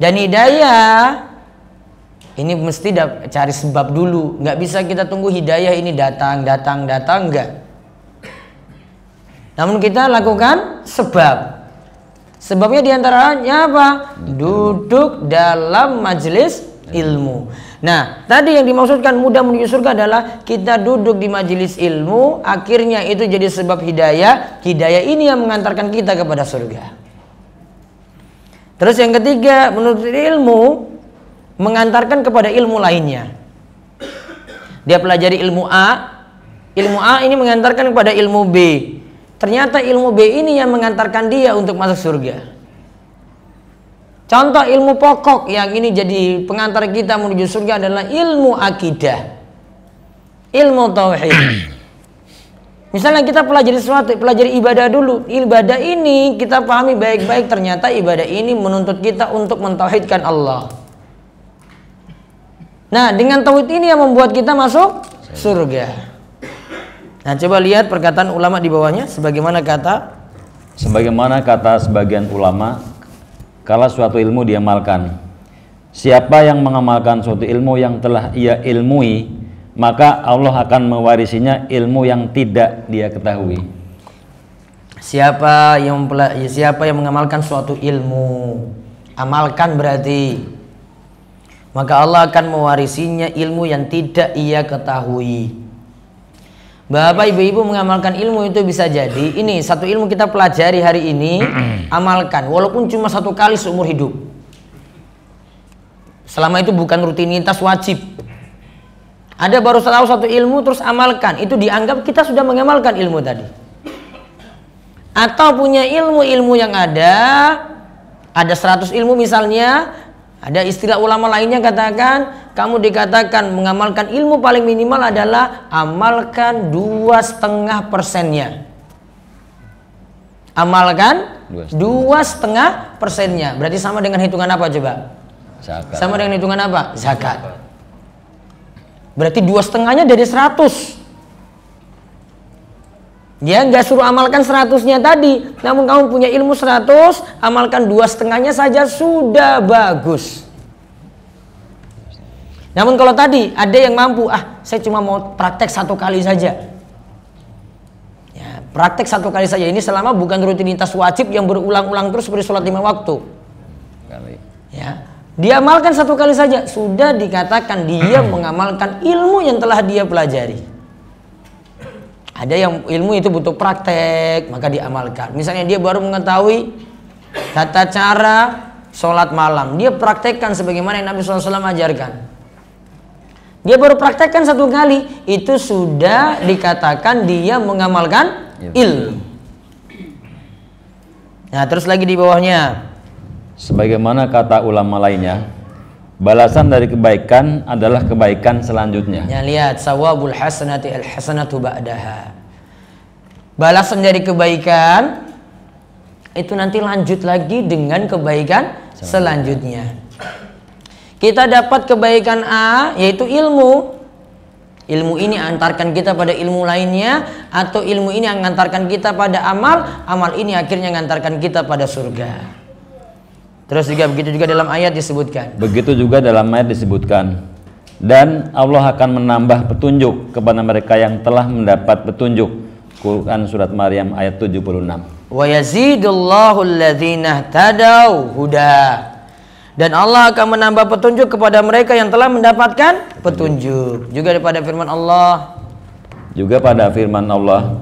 Dan hidayah ini mesti cari sebab dulu. Nggak bisa kita tunggu hidayah ini datang, datang, datang. enggak. Namun kita lakukan sebab. Sebabnya diantaranya apa? Duduk dalam majelis ilmu. Nah, tadi yang dimaksudkan mudah menuju surga adalah kita duduk di majelis ilmu, akhirnya itu jadi sebab hidayah. Hidayah ini yang mengantarkan kita kepada surga. Terus yang ketiga, menurut ilmu, mengantarkan kepada ilmu lainnya. Dia pelajari ilmu A, ilmu A ini mengantarkan kepada ilmu B. Ternyata ilmu B ini yang mengantarkan dia untuk masuk surga. Contoh ilmu pokok yang ini jadi pengantar kita menuju surga adalah ilmu akidah. Ilmu tauhid. [CLEARS THROAT] Misalnya kita pelajari sesuatu, pelajari ibadah dulu. Ibadah ini kita pahami baik-baik ternyata ibadah ini menuntut kita untuk mentauhidkan Allah. Nah, dengan tauhid ini yang membuat kita masuk surga. Nah, coba lihat perkataan ulama di bawahnya sebagaimana kata sebagaimana kata sebagian ulama kala suatu ilmu diamalkan. Siapa yang mengamalkan suatu ilmu yang telah ia ilmui, maka Allah akan mewarisinya ilmu yang tidak dia ketahui. Siapa yang siapa yang mengamalkan suatu ilmu? Amalkan berarti maka Allah akan mewarisinya ilmu yang tidak ia ketahui. Bapak ibu-ibu mengamalkan ilmu itu bisa jadi ini satu ilmu kita pelajari hari ini [CLEARS THROAT] amalkan walaupun cuma satu kali seumur hidup. Selama itu bukan rutinitas wajib. Ada baru tahu satu ilmu terus amalkan itu dianggap kita sudah mengamalkan ilmu tadi. Atau punya ilmu-ilmu yang ada ada 100 ilmu misalnya ada istilah ulama lainnya katakan, kamu dikatakan mengamalkan ilmu paling minimal adalah amalkan dua setengah persennya. Amalkan dua setengah persennya. Berarti sama dengan hitungan apa coba? Zakat. Sama dengan hitungan apa? Zakat. Berarti dua setengahnya dari seratus. Dia nggak suruh amalkan seratusnya tadi. Namun kamu punya ilmu seratus, amalkan dua setengahnya saja sudah bagus. Namun kalau tadi ada yang mampu, ah saya cuma mau praktek satu kali saja. Ya, praktek satu kali saja ini selama bukan rutinitas wajib yang berulang-ulang terus seperti sholat lima waktu. Kali. Ya, diamalkan satu kali saja sudah dikatakan dia [CLEARS THROAT] mengamalkan ilmu yang telah dia pelajari. Ada yang ilmu itu butuh praktek, maka diamalkan. Misalnya dia baru mengetahui tata cara sholat malam, dia praktekkan sebagaimana yang Nabi SAW ajarkan. Dia baru praktekkan satu kali, itu sudah dikatakan dia mengamalkan iya, ilmu. Nah, terus lagi di bawahnya. Sebagaimana kata ulama lainnya, Balasan dari kebaikan adalah kebaikan selanjutnya. Ya lihat sawabul hasanati al hasanatu ba'daha. Balasan dari kebaikan itu nanti lanjut lagi dengan kebaikan selanjutnya. Kita dapat kebaikan A yaitu ilmu. Ilmu ini antarkan kita pada ilmu lainnya atau ilmu ini yang mengantarkan kita pada amal, amal ini akhirnya mengantarkan kita pada surga. Terus juga begitu juga dalam ayat disebutkan. Begitu juga dalam ayat disebutkan. Dan Allah akan menambah petunjuk kepada mereka yang telah mendapat petunjuk. Quran surat Maryam ayat 76. Wa yazidullahu alladzina tadau huda. Dan Allah akan menambah petunjuk kepada mereka yang telah mendapatkan petunjuk. Juga daripada firman Allah. Juga pada firman Allah.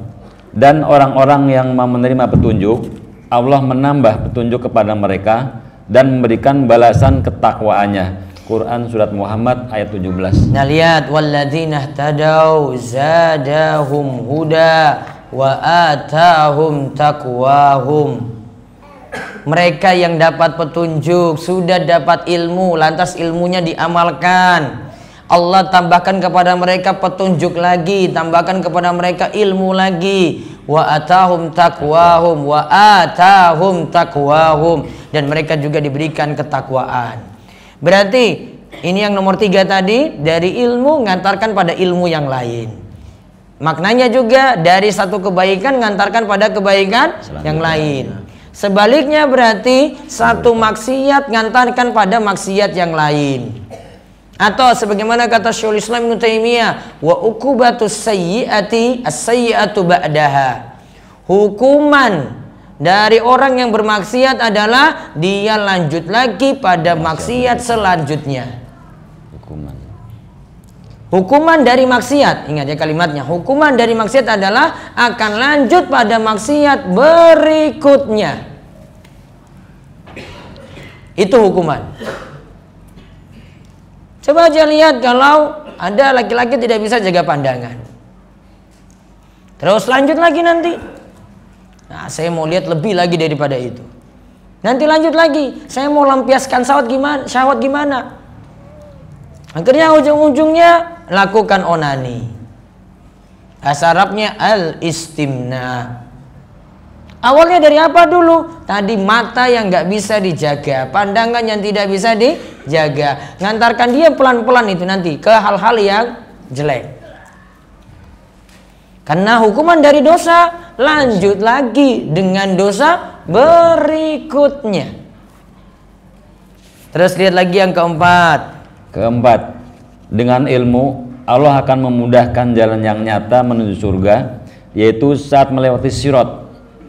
Dan orang-orang yang menerima petunjuk, Allah menambah petunjuk kepada mereka dan memberikan balasan ketakwaannya. Quran surat Muhammad ayat 17. Nah lihat walladzina tadau zadahum huda wa atahum taqwahum. Mereka yang dapat petunjuk sudah dapat ilmu lantas ilmunya diamalkan Allah tambahkan kepada mereka petunjuk lagi, tambahkan kepada mereka ilmu lagi. Wa atahum takwahum wa atahum takwahum dan mereka juga diberikan ketakwaan. Berarti ini yang nomor tiga tadi dari ilmu ngantarkan pada ilmu yang lain. Maknanya juga dari satu kebaikan ngantarkan pada kebaikan Selanjutnya. yang lain. Sebaliknya berarti satu maksiat ngantarkan pada maksiat yang lain. Atau sebagaimana kata Syaikhul Islam Ibnu Taimiyah, wa uqubatu sayyiati as-sayyiatu ba'daha. Hukuman dari orang yang bermaksiat adalah dia lanjut lagi pada maksiat selanjutnya. Hukuman. Hukuman dari maksiat, ingat ya kalimatnya. Hukuman dari maksiat adalah akan lanjut pada maksiat berikutnya. Itu hukuman. Coba aja lihat kalau ada laki-laki tidak bisa jaga pandangan. Terus lanjut lagi nanti. Nah, saya mau lihat lebih lagi daripada itu. Nanti lanjut lagi, saya mau lampiaskan syahwat gimana? Syahwat gimana? Akhirnya ujung-ujungnya lakukan onani. Asarapnya al istimna. Awalnya dari apa dulu? Tadi mata yang nggak bisa dijaga, pandangan yang tidak bisa dijaga. Ngantarkan dia pelan-pelan itu nanti ke hal-hal yang jelek. Karena hukuman dari dosa lanjut lagi dengan dosa berikutnya. Terus lihat lagi yang keempat. Keempat, dengan ilmu Allah akan memudahkan jalan yang nyata menuju surga, yaitu saat melewati sirot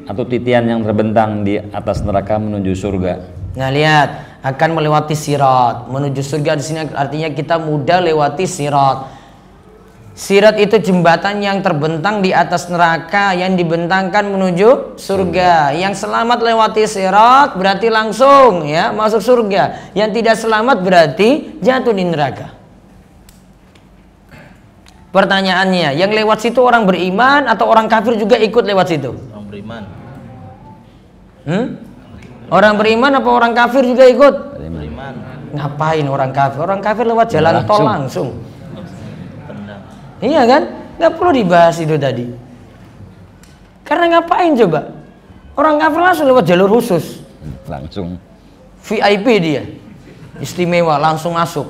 atau titian yang terbentang di atas neraka menuju surga. Nah, lihat akan melewati sirat menuju surga di sini artinya kita mudah lewati sirat. Sirat itu jembatan yang terbentang di atas neraka yang dibentangkan menuju surga. surga. Yang selamat lewati sirat berarti langsung ya masuk surga. Yang tidak selamat berarti jatuh di neraka. Pertanyaannya, yang lewat situ orang beriman atau orang kafir juga ikut lewat situ? Orang beriman. Hmm? Orang beriman apa orang kafir juga ikut? Beriman. Ngapain orang kafir? Orang kafir lewat ya, jalan langsung. tol langsung. Iya kan? Gak perlu dibahas itu tadi. Karena ngapain coba? Orang kafir langsung lewat jalur khusus. Langsung. VIP dia. Istimewa langsung masuk.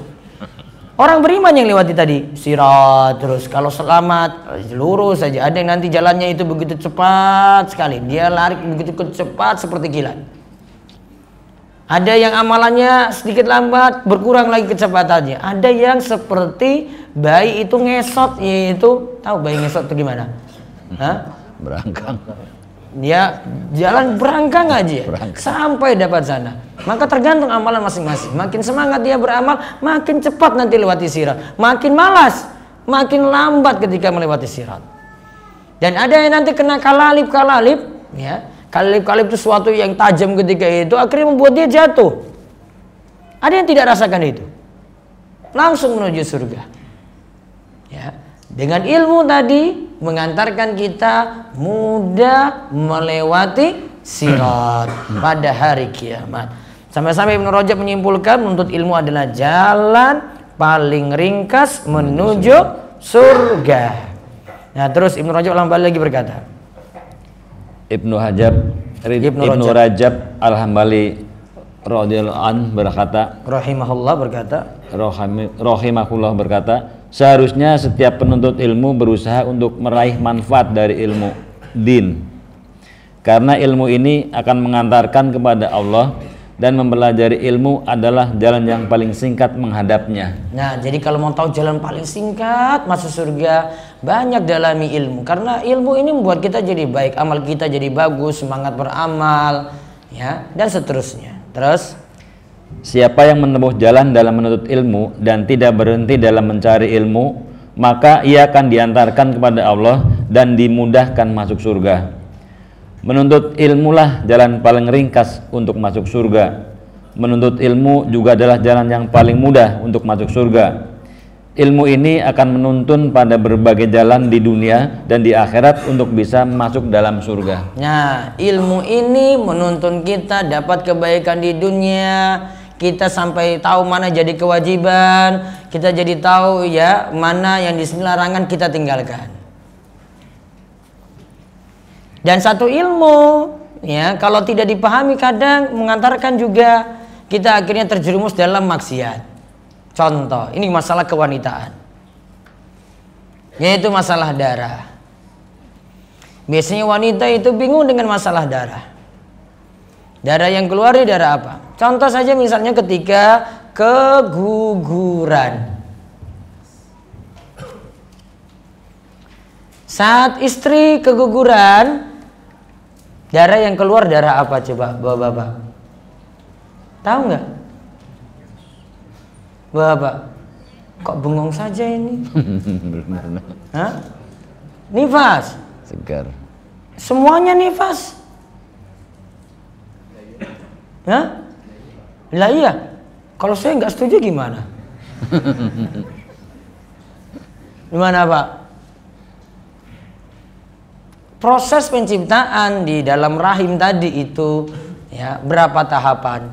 Orang beriman yang lewati tadi sirat terus kalau selamat lurus saja. Ada yang nanti jalannya itu begitu cepat sekali. Dia lari begitu cepat seperti kilat. Ada yang amalannya sedikit lambat, berkurang lagi kecepatannya. Ada yang seperti bayi itu ngesot, yaitu tahu bayi ngesot itu gimana? Hah? Berangkang dia jalan berangkang aja berangka. sampai dapat sana maka tergantung amalan masing-masing makin semangat dia beramal makin cepat nanti lewati sirat makin malas makin lambat ketika melewati sirat dan ada yang nanti kena kalalip kalalip ya kalalip kalalip itu sesuatu yang tajam ketika itu akhirnya membuat dia jatuh ada yang tidak rasakan itu langsung menuju surga ya dengan ilmu tadi mengantarkan kita mudah melewati sirat pada hari kiamat. Sampai-sampai Ibnu Rajab menyimpulkan menuntut ilmu adalah jalan paling ringkas menuju surga. Nah, terus Ibnu Rajab lambat lagi berkata. Ibnu Hajab Ibnu, Rajab, Rajab Al-Hambali radhiyallahu an berkata rahimahullah berkata rahimahullah berkata Seharusnya setiap penuntut ilmu berusaha untuk meraih manfaat dari ilmu din. Karena ilmu ini akan mengantarkan kepada Allah dan mempelajari ilmu adalah jalan yang paling singkat menghadapnya. Nah, jadi kalau mau tahu jalan paling singkat masuk surga, banyak dalami ilmu. Karena ilmu ini membuat kita jadi baik, amal kita jadi bagus, semangat beramal, ya, dan seterusnya. Terus Siapa yang menempuh jalan dalam menuntut ilmu dan tidak berhenti dalam mencari ilmu, maka ia akan diantarkan kepada Allah dan dimudahkan masuk surga. Menuntut ilmulah jalan paling ringkas untuk masuk surga. Menuntut ilmu juga adalah jalan yang paling mudah untuk masuk surga. Ilmu ini akan menuntun pada berbagai jalan di dunia dan di akhirat untuk bisa masuk dalam surga. Nah, ilmu ini menuntun kita dapat kebaikan di dunia, kita sampai tahu mana jadi kewajiban, kita jadi tahu ya mana yang larangan kita tinggalkan. Dan satu ilmu ya kalau tidak dipahami kadang mengantarkan juga kita akhirnya terjerumus dalam maksiat. Contoh, ini masalah kewanitaan. Yaitu masalah darah. Biasanya wanita itu bingung dengan masalah darah. Darah yang keluar ini darah apa? Contoh saja misalnya ketika keguguran. Saat istri keguguran, darah yang keluar darah apa coba bapak-bapak? Tahu nggak? Bapak, kok bengong saja ini? [LAUGHS] Hah? Nifas. Segar. Semuanya nifas. Ya? Lah iya. Kalau saya nggak setuju gimana? [LAUGHS] gimana Pak? Proses penciptaan di dalam rahim tadi itu ya berapa tahapan?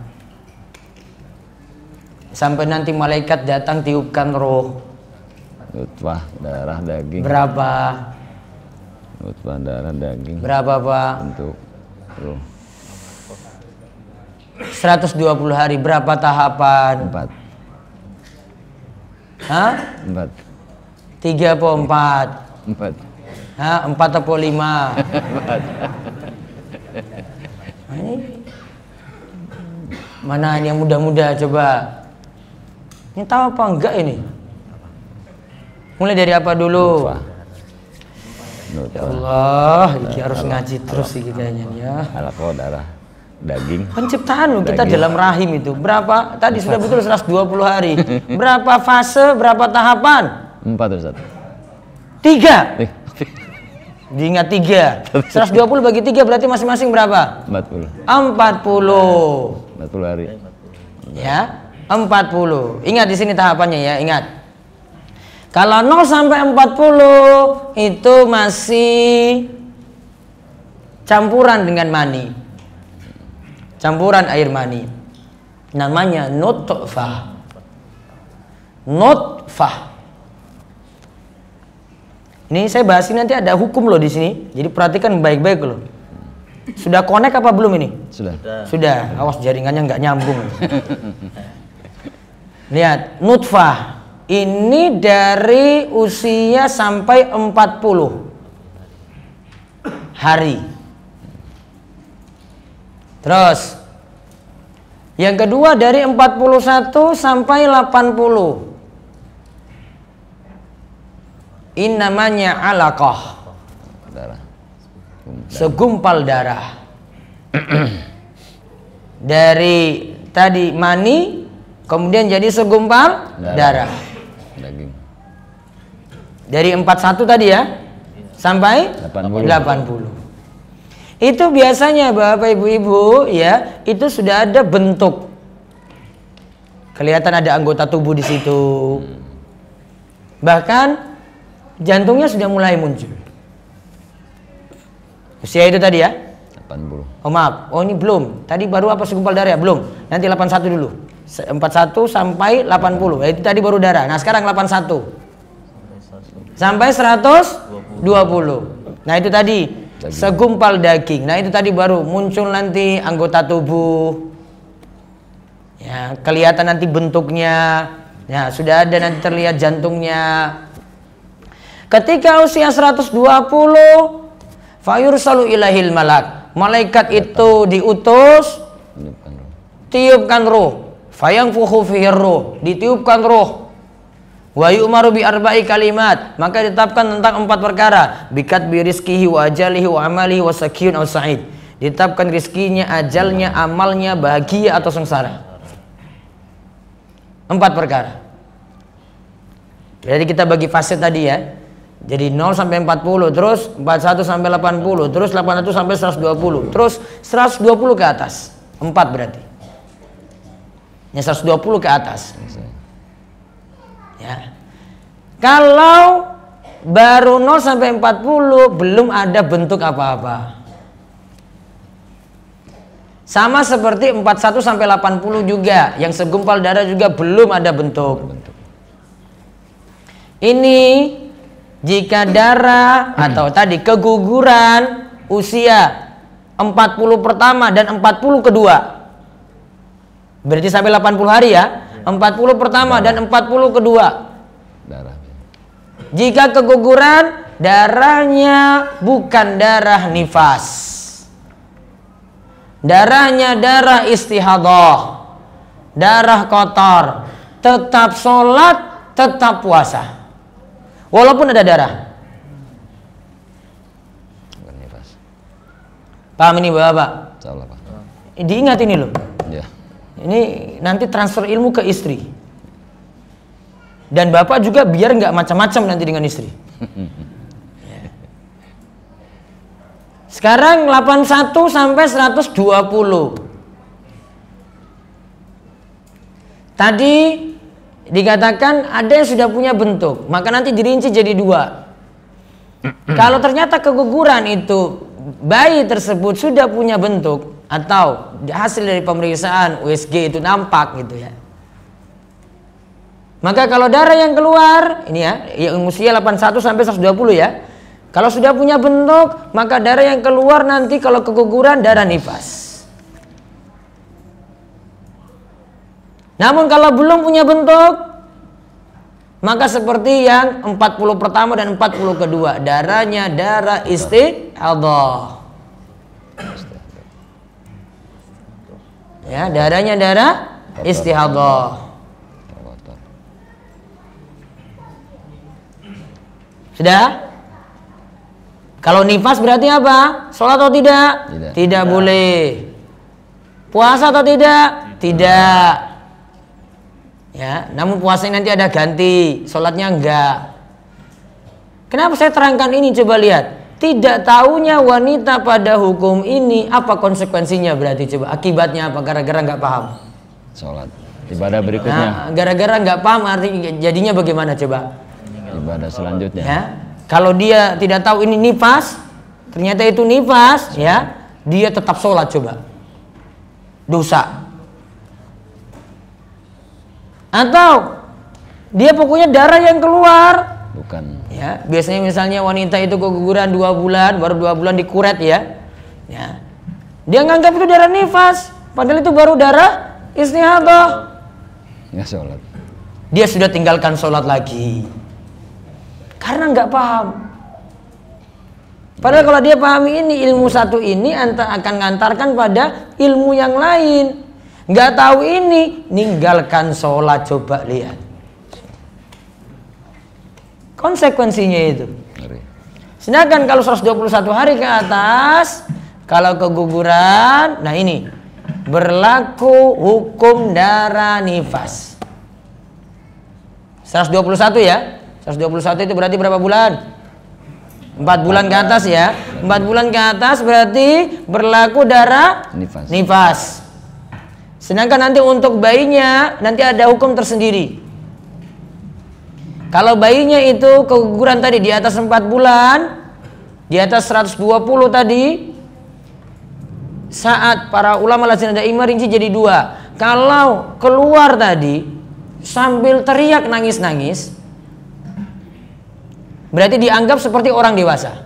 Sampai nanti malaikat datang tiupkan roh. Utwah darah daging. Berapa? Utwah darah daging. Berapa Pak? Untuk roh 120 hari berapa tahapan? Empat. Hah? 4. 3 po empat. Empat. Hah? Empat atau 5? Empat. Ini mana yang muda-muda coba? Ini tahu apa enggak ini? Mulai dari apa dulu? Allah, ini harus ngaji terus sih kayaknya ya. darah daging. Penciptaan lo kita dalam rahim itu. Berapa? Tadi sudah betul 120 hari. [LAUGHS] Berapa fase, berapa tahapan? Empat satu. Tiga. Eh, Diingat tiga. 120 bagi tiga berarti masing-masing berapa? Empat puluh. 40. 40. 40 hari. Ya, empat puluh. Ingat di sini tahapannya ya, ingat. Kalau 0 sampai 40 itu masih campuran dengan mani campuran air mani namanya nutfah nutfah ini saya bahas ini nanti ada hukum loh di sini jadi perhatikan baik-baik loh sudah connect apa belum ini sudah sudah awas jaringannya nggak nyambung lihat nutfah ini dari usia sampai 40 hari Terus yang kedua dari 41 sampai 80. Ini namanya alakoh Segumpal darah. [CLEARS THROAT] dari tadi mani kemudian jadi segumpal darah. darah. empat Dari 41 tadi ya sampai 80. 80. Itu biasanya Bapak Ibu-ibu ya, itu sudah ada bentuk. Kelihatan ada anggota tubuh di situ. Bahkan jantungnya sudah mulai muncul. Usia itu tadi ya? 80. Oh maaf, oh ini belum. Tadi baru apa segumpal darah ya? Belum. Nanti 81 dulu. 41 sampai 80. Ya, eh, itu tadi baru darah. Nah, sekarang 81. Sampai 120. Nah, itu tadi daging. segumpal daging nah itu tadi baru muncul nanti anggota tubuh ya kelihatan nanti bentuknya ya sudah ada nanti terlihat jantungnya ketika usia 120 fayursalu ilahil malak malaikat itu diutus tiupkan roh. fayang fuhu ruh ditiupkan roh. Wa yu'maru bi arba'i kalimat, maka ditetapkan tentang empat perkara, bikat bi rizkihi wa ajalihi wa amalihi wa sakiyun aw sa'id. Ditetapkan rizkinya, ajalnya, amalnya, bahagia atau sengsara. Empat perkara. Jadi kita bagi fase tadi ya. Jadi 0 sampai 40, terus 41 sampai 80, terus 81 sampai 120, terus 120 ke atas. Empat berarti. Ya 120 ke atas. Ya. Kalau baru 0 sampai 40 belum ada bentuk apa-apa. Sama seperti 41 sampai 80 juga, yang segumpal darah juga belum ada bentuk. Ini jika darah atau tadi keguguran usia 40 pertama dan 40 kedua. Berarti sampai 80 hari ya empat puluh pertama dan empat puluh kedua. Darah. Jika keguguran, darahnya bukan darah nifas. Darahnya darah istihadoh. Darah kotor. Tetap sholat, tetap puasa. Walaupun ada darah. Bukan nifas. Paham ini Bapak? Diingat ini loh. Ini nanti transfer ilmu ke istri. Dan bapak juga biar nggak macam-macam nanti dengan istri. [LAUGHS] Sekarang 81 sampai 120. Tadi dikatakan ada yang sudah punya bentuk, maka nanti dirinci jadi dua. [CLEARS THROAT] Kalau ternyata keguguran itu bayi tersebut sudah punya bentuk, atau hasil dari pemeriksaan USG itu nampak gitu ya. Maka kalau darah yang keluar ini ya, yang usia 81 sampai 120 ya. Kalau sudah punya bentuk, maka darah yang keluar nanti kalau keguguran darah nifas. Namun kalau belum punya bentuk, maka seperti yang 40 pertama dan 40 kedua, darahnya darah istihadah ya darahnya darah istihadah sudah kalau nifas berarti apa sholat atau tidak tidak, tidak, tidak. boleh puasa atau tidak? tidak tidak ya namun puasanya nanti ada ganti sholatnya enggak kenapa saya terangkan ini coba lihat tidak tahunya wanita pada hukum ini apa konsekuensinya berarti coba akibatnya apa gara-gara nggak paham? Sholat ibadah berikutnya. gara ah, gara-gara nggak paham arti jadinya bagaimana coba? Ibadah selanjutnya. Ya? Kalau dia tidak tahu ini nifas, ternyata itu nifas, sholat. ya dia tetap sholat coba. Dosa. Atau dia pokoknya darah yang keluar Bukan. Ya, biasanya misalnya wanita itu keguguran dua bulan, baru dua bulan dikuret ya. Ya. Dia nganggap itu darah nifas, padahal itu baru darah istihadah. Ya sholat. Dia sudah tinggalkan sholat lagi. Karena nggak paham. Padahal kalau dia pahami ini ilmu satu ini akan ngantarkan pada ilmu yang lain. Nggak tahu ini, ninggalkan sholat coba lihat. Konsekuensinya itu. Sedangkan kalau 121 hari ke atas, kalau keguguran, nah ini berlaku hukum darah nifas. 121 ya. 121 itu berarti berapa bulan? 4 bulan ke atas ya. 4 bulan ke atas berarti berlaku darah nifas. nifas. Sedangkan nanti untuk bayinya nanti ada hukum tersendiri. Kalau bayinya itu keguguran tadi di atas 4 bulan, di atas 120 tadi, saat para ulama lazim ada ima rinci jadi dua. Kalau keluar tadi sambil teriak nangis-nangis, berarti dianggap seperti orang dewasa.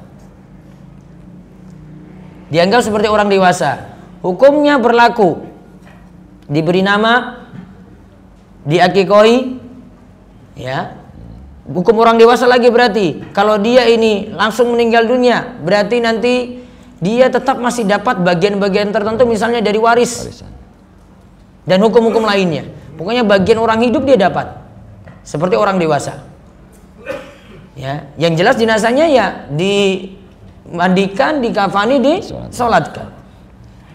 Dianggap seperti orang dewasa. Hukumnya berlaku. Diberi nama diakikoi ya Hukum orang dewasa lagi berarti kalau dia ini langsung meninggal dunia, berarti nanti dia tetap masih dapat bagian-bagian tertentu misalnya dari waris. Dan hukum-hukum lainnya. Pokoknya bagian orang hidup dia dapat. Seperti orang dewasa. Ya, yang jelas jenazahnya ya dimandikan, dikafani, sholatkan.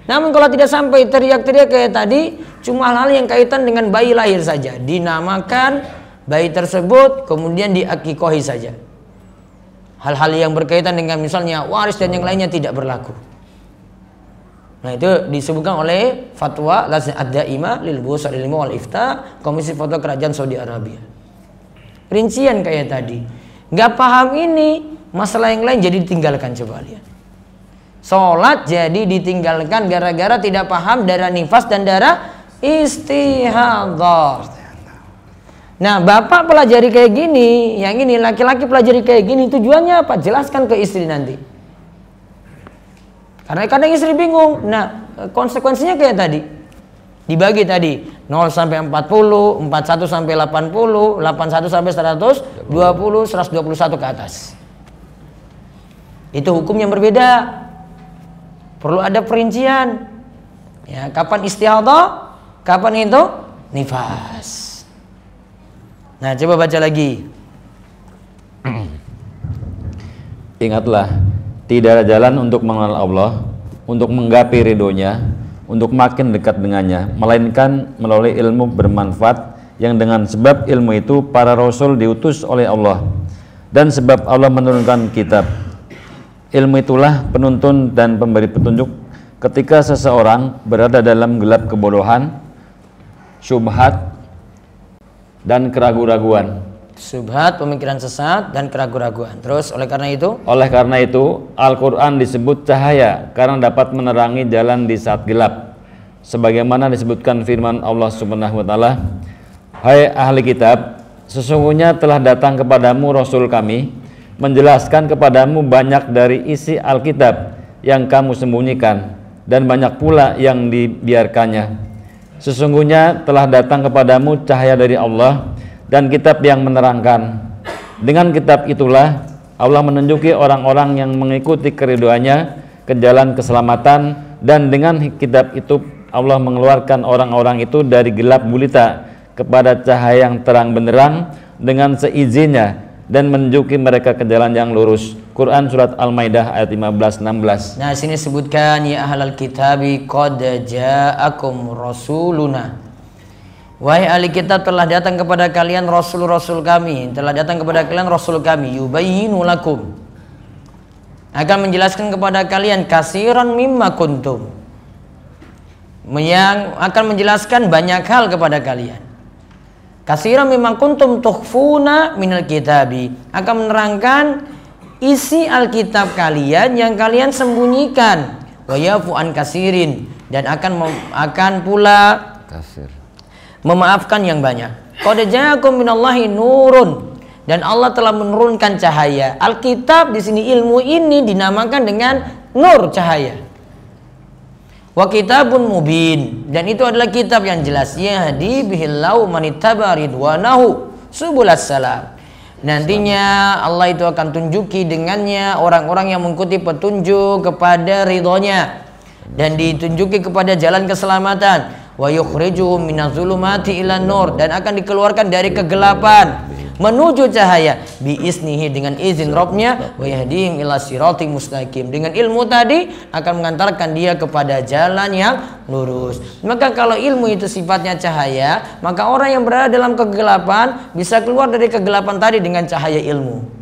Namun kalau tidak sampai teriak-teriak kayak tadi, cuma hal-hal yang kaitan dengan bayi lahir saja dinamakan bayi tersebut kemudian diakikohi saja. Hal-hal yang berkaitan dengan misalnya waris dan yang lainnya tidak berlaku. Nah itu disebutkan oleh fatwa Lazna Ad-Daima lil lil wal Ifta Komisi foto Kerajaan Saudi Arabia. Rincian kayak tadi. Gak paham ini, masalah yang lain jadi ditinggalkan coba lihat. Sholat jadi ditinggalkan gara-gara tidak paham darah nifas dan darah istihadah. Nah, bapak pelajari kayak gini, yang ini laki-laki pelajari kayak gini, tujuannya apa? Jelaskan ke istri nanti. Karena kadang istri bingung. Nah, konsekuensinya kayak tadi. Dibagi tadi 0 sampai 40, 41 sampai 80, 81 sampai 100, 20, 121 ke atas. Itu hukum yang berbeda. Perlu ada perincian. Ya, kapan istihadah? Kapan itu? Nifas. Nah, coba baca lagi. [CLEARS THROAT] Ingatlah, tidak ada jalan untuk mengenal Allah, untuk menggapai ridhonya, untuk makin dekat dengannya, melainkan melalui ilmu bermanfaat yang dengan sebab ilmu itu para rasul diutus oleh Allah dan sebab Allah menurunkan kitab. Ilmu itulah penuntun dan pemberi petunjuk ketika seseorang berada dalam gelap kebodohan, syubhat, dan keraguan-raguan. Subhat, pemikiran sesat dan keraguan-raguan. Terus oleh karena itu? Oleh karena itu, Al-Qur'an disebut cahaya karena dapat menerangi jalan di saat gelap. Sebagaimana disebutkan firman Allah Subhanahu wa taala, "Hai ahli kitab, sesungguhnya telah datang kepadamu rasul kami menjelaskan kepadamu banyak dari isi Alkitab yang kamu sembunyikan dan banyak pula yang dibiarkannya." Sesungguhnya telah datang kepadamu cahaya dari Allah dan kitab yang menerangkan. Dengan kitab itulah Allah menunjuki orang-orang yang mengikuti keriduannya ke jalan keselamatan dan dengan kitab itu Allah mengeluarkan orang-orang itu dari gelap gulita kepada cahaya yang terang benderang dengan seizinnya dan menunjuki mereka ke jalan yang lurus. Quran surat Al-Maidah ayat 15 16. Nah, sini sebutkan ya ahlal kitabi qad ja'akum rasuluna. Wahai ahli kitab telah datang kepada kalian rasul-rasul kami, telah datang kepada kalian rasul kami yubayyinu lakum. Akan menjelaskan kepada kalian kasiran mimma kuntum. Yang akan menjelaskan banyak hal kepada kalian. Kasiran mimma kuntum tukhfuna minal kitabi. Akan menerangkan isi Alkitab kalian yang kalian sembunyikan wa an kasirin dan akan akan pula kasir memaafkan yang banyak qad ja'akum minallahi nurun dan Allah telah menurunkan cahaya Alkitab di sini ilmu ini dinamakan dengan nur cahaya wa kitabun mubin dan itu adalah kitab yang jelas yahdi bihillahu manittaba ridwanahu subulas salam Nantinya Allah itu akan tunjuki dengannya orang-orang yang mengikuti petunjuk kepada ridhonya dan ditunjuki kepada jalan keselamatan wa yukhrijuhum minaz zulumati ilan nur dan akan dikeluarkan dari kegelapan menuju cahaya biisnihi dengan izin Robnya wa yahdihim ila siratim mustaqim dengan ilmu tadi akan mengantarkan dia kepada jalan yang lurus maka kalau ilmu itu sifatnya cahaya maka orang yang berada dalam kegelapan bisa keluar dari kegelapan tadi dengan cahaya ilmu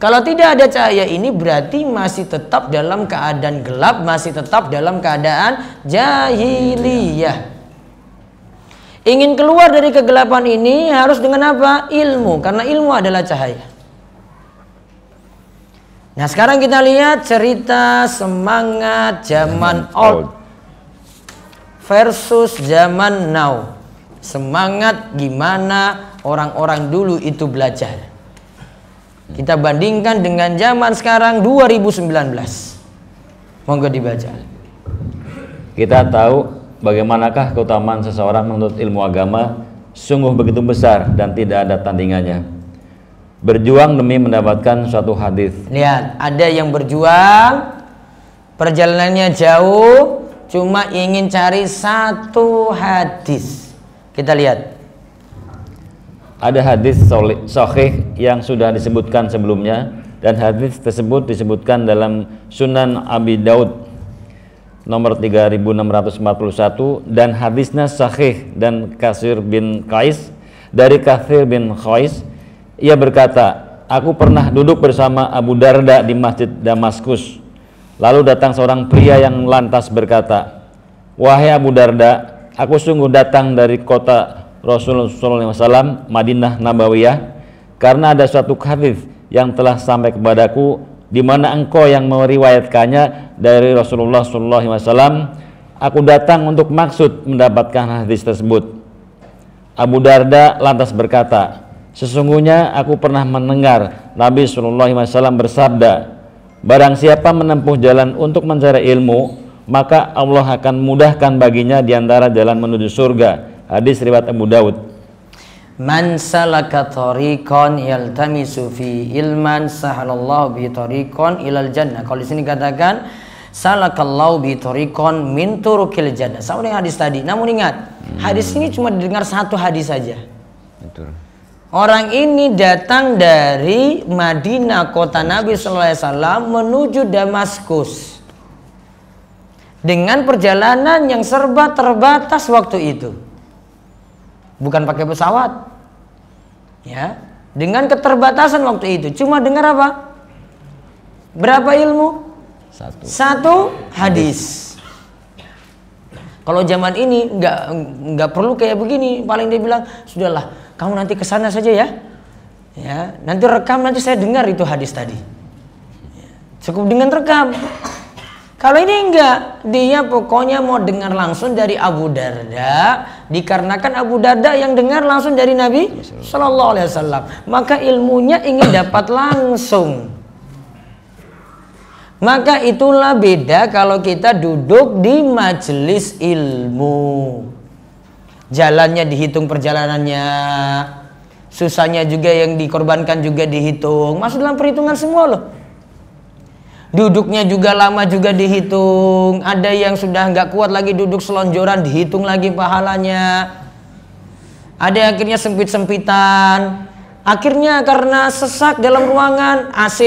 kalau tidak ada cahaya ini berarti masih tetap dalam keadaan gelap, masih tetap dalam keadaan jahiliyah. Ingin keluar dari kegelapan ini harus dengan apa? Ilmu, karena ilmu adalah cahaya. Nah, sekarang kita lihat cerita semangat zaman old versus zaman now. Semangat gimana orang-orang dulu itu belajar. Kita bandingkan dengan zaman sekarang 2019. Monggo dibaca. Kita tahu Bagaimanakah keutamaan seseorang menuntut ilmu agama? Sungguh begitu besar dan tidak ada tandingannya. Berjuang demi mendapatkan suatu hadis. Lihat, ada yang berjuang, perjalanannya jauh, cuma ingin cari satu hadis. Kita lihat. Ada hadis sahih yang sudah disebutkan sebelumnya dan hadis tersebut disebutkan dalam Sunan Abi Daud nomor 3641 dan hadisnya sahih dan Kasir bin Qais dari Kasir bin Qais ia berkata aku pernah duduk bersama Abu Darda di Masjid Damaskus lalu datang seorang pria yang lantas berkata wahai Abu Darda aku sungguh datang dari kota Rasulullah SAW Madinah Nabawiyah karena ada suatu hadis yang telah sampai kepadaku di mana engkau yang meriwayatkannya dari Rasulullah SAW aku datang untuk maksud mendapatkan hadis tersebut Abu Darda lantas berkata sesungguhnya aku pernah mendengar Nabi SAW bersabda barang siapa menempuh jalan untuk mencari ilmu maka Allah akan mudahkan baginya di antara jalan menuju surga hadis riwayat Abu Daud Man salaka tariqan yaltamisu fi ilman sahalallahu bi tariqan ilal jannah. Kalau di sini katakan salakallahu bi tariqan min turukil jannah. Sama dengan hadis tadi. Namun ingat, hmm. hadis ini cuma didengar satu hadis saja. Betul. Orang ini datang dari Madinah kota Nabi sallallahu alaihi wasallam menuju Damaskus. Dengan perjalanan yang serba terbatas waktu itu bukan pakai pesawat. Ya, dengan keterbatasan waktu itu cuma dengar apa? Berapa ilmu? Satu. Satu hadis. Kalau zaman ini nggak nggak perlu kayak begini, paling dia bilang sudahlah, kamu nanti ke sana saja ya. Ya, nanti rekam nanti saya dengar itu hadis tadi. Ya. Cukup dengan rekam. Kalau ini enggak, dia pokoknya mau dengar langsung dari Abu Darda, dikarenakan Abu Darda yang dengar langsung dari Nabi Shallallahu Alaihi Wasallam, maka ilmunya ingin dapat langsung. Maka itulah beda kalau kita duduk di majelis ilmu. Jalannya dihitung perjalanannya, susahnya juga yang dikorbankan juga dihitung. Masuk dalam perhitungan semua loh duduknya juga lama juga dihitung ada yang sudah nggak kuat lagi duduk selonjoran dihitung lagi pahalanya ada yang akhirnya sempit-sempitan Akhirnya karena sesak dalam ruangan, AC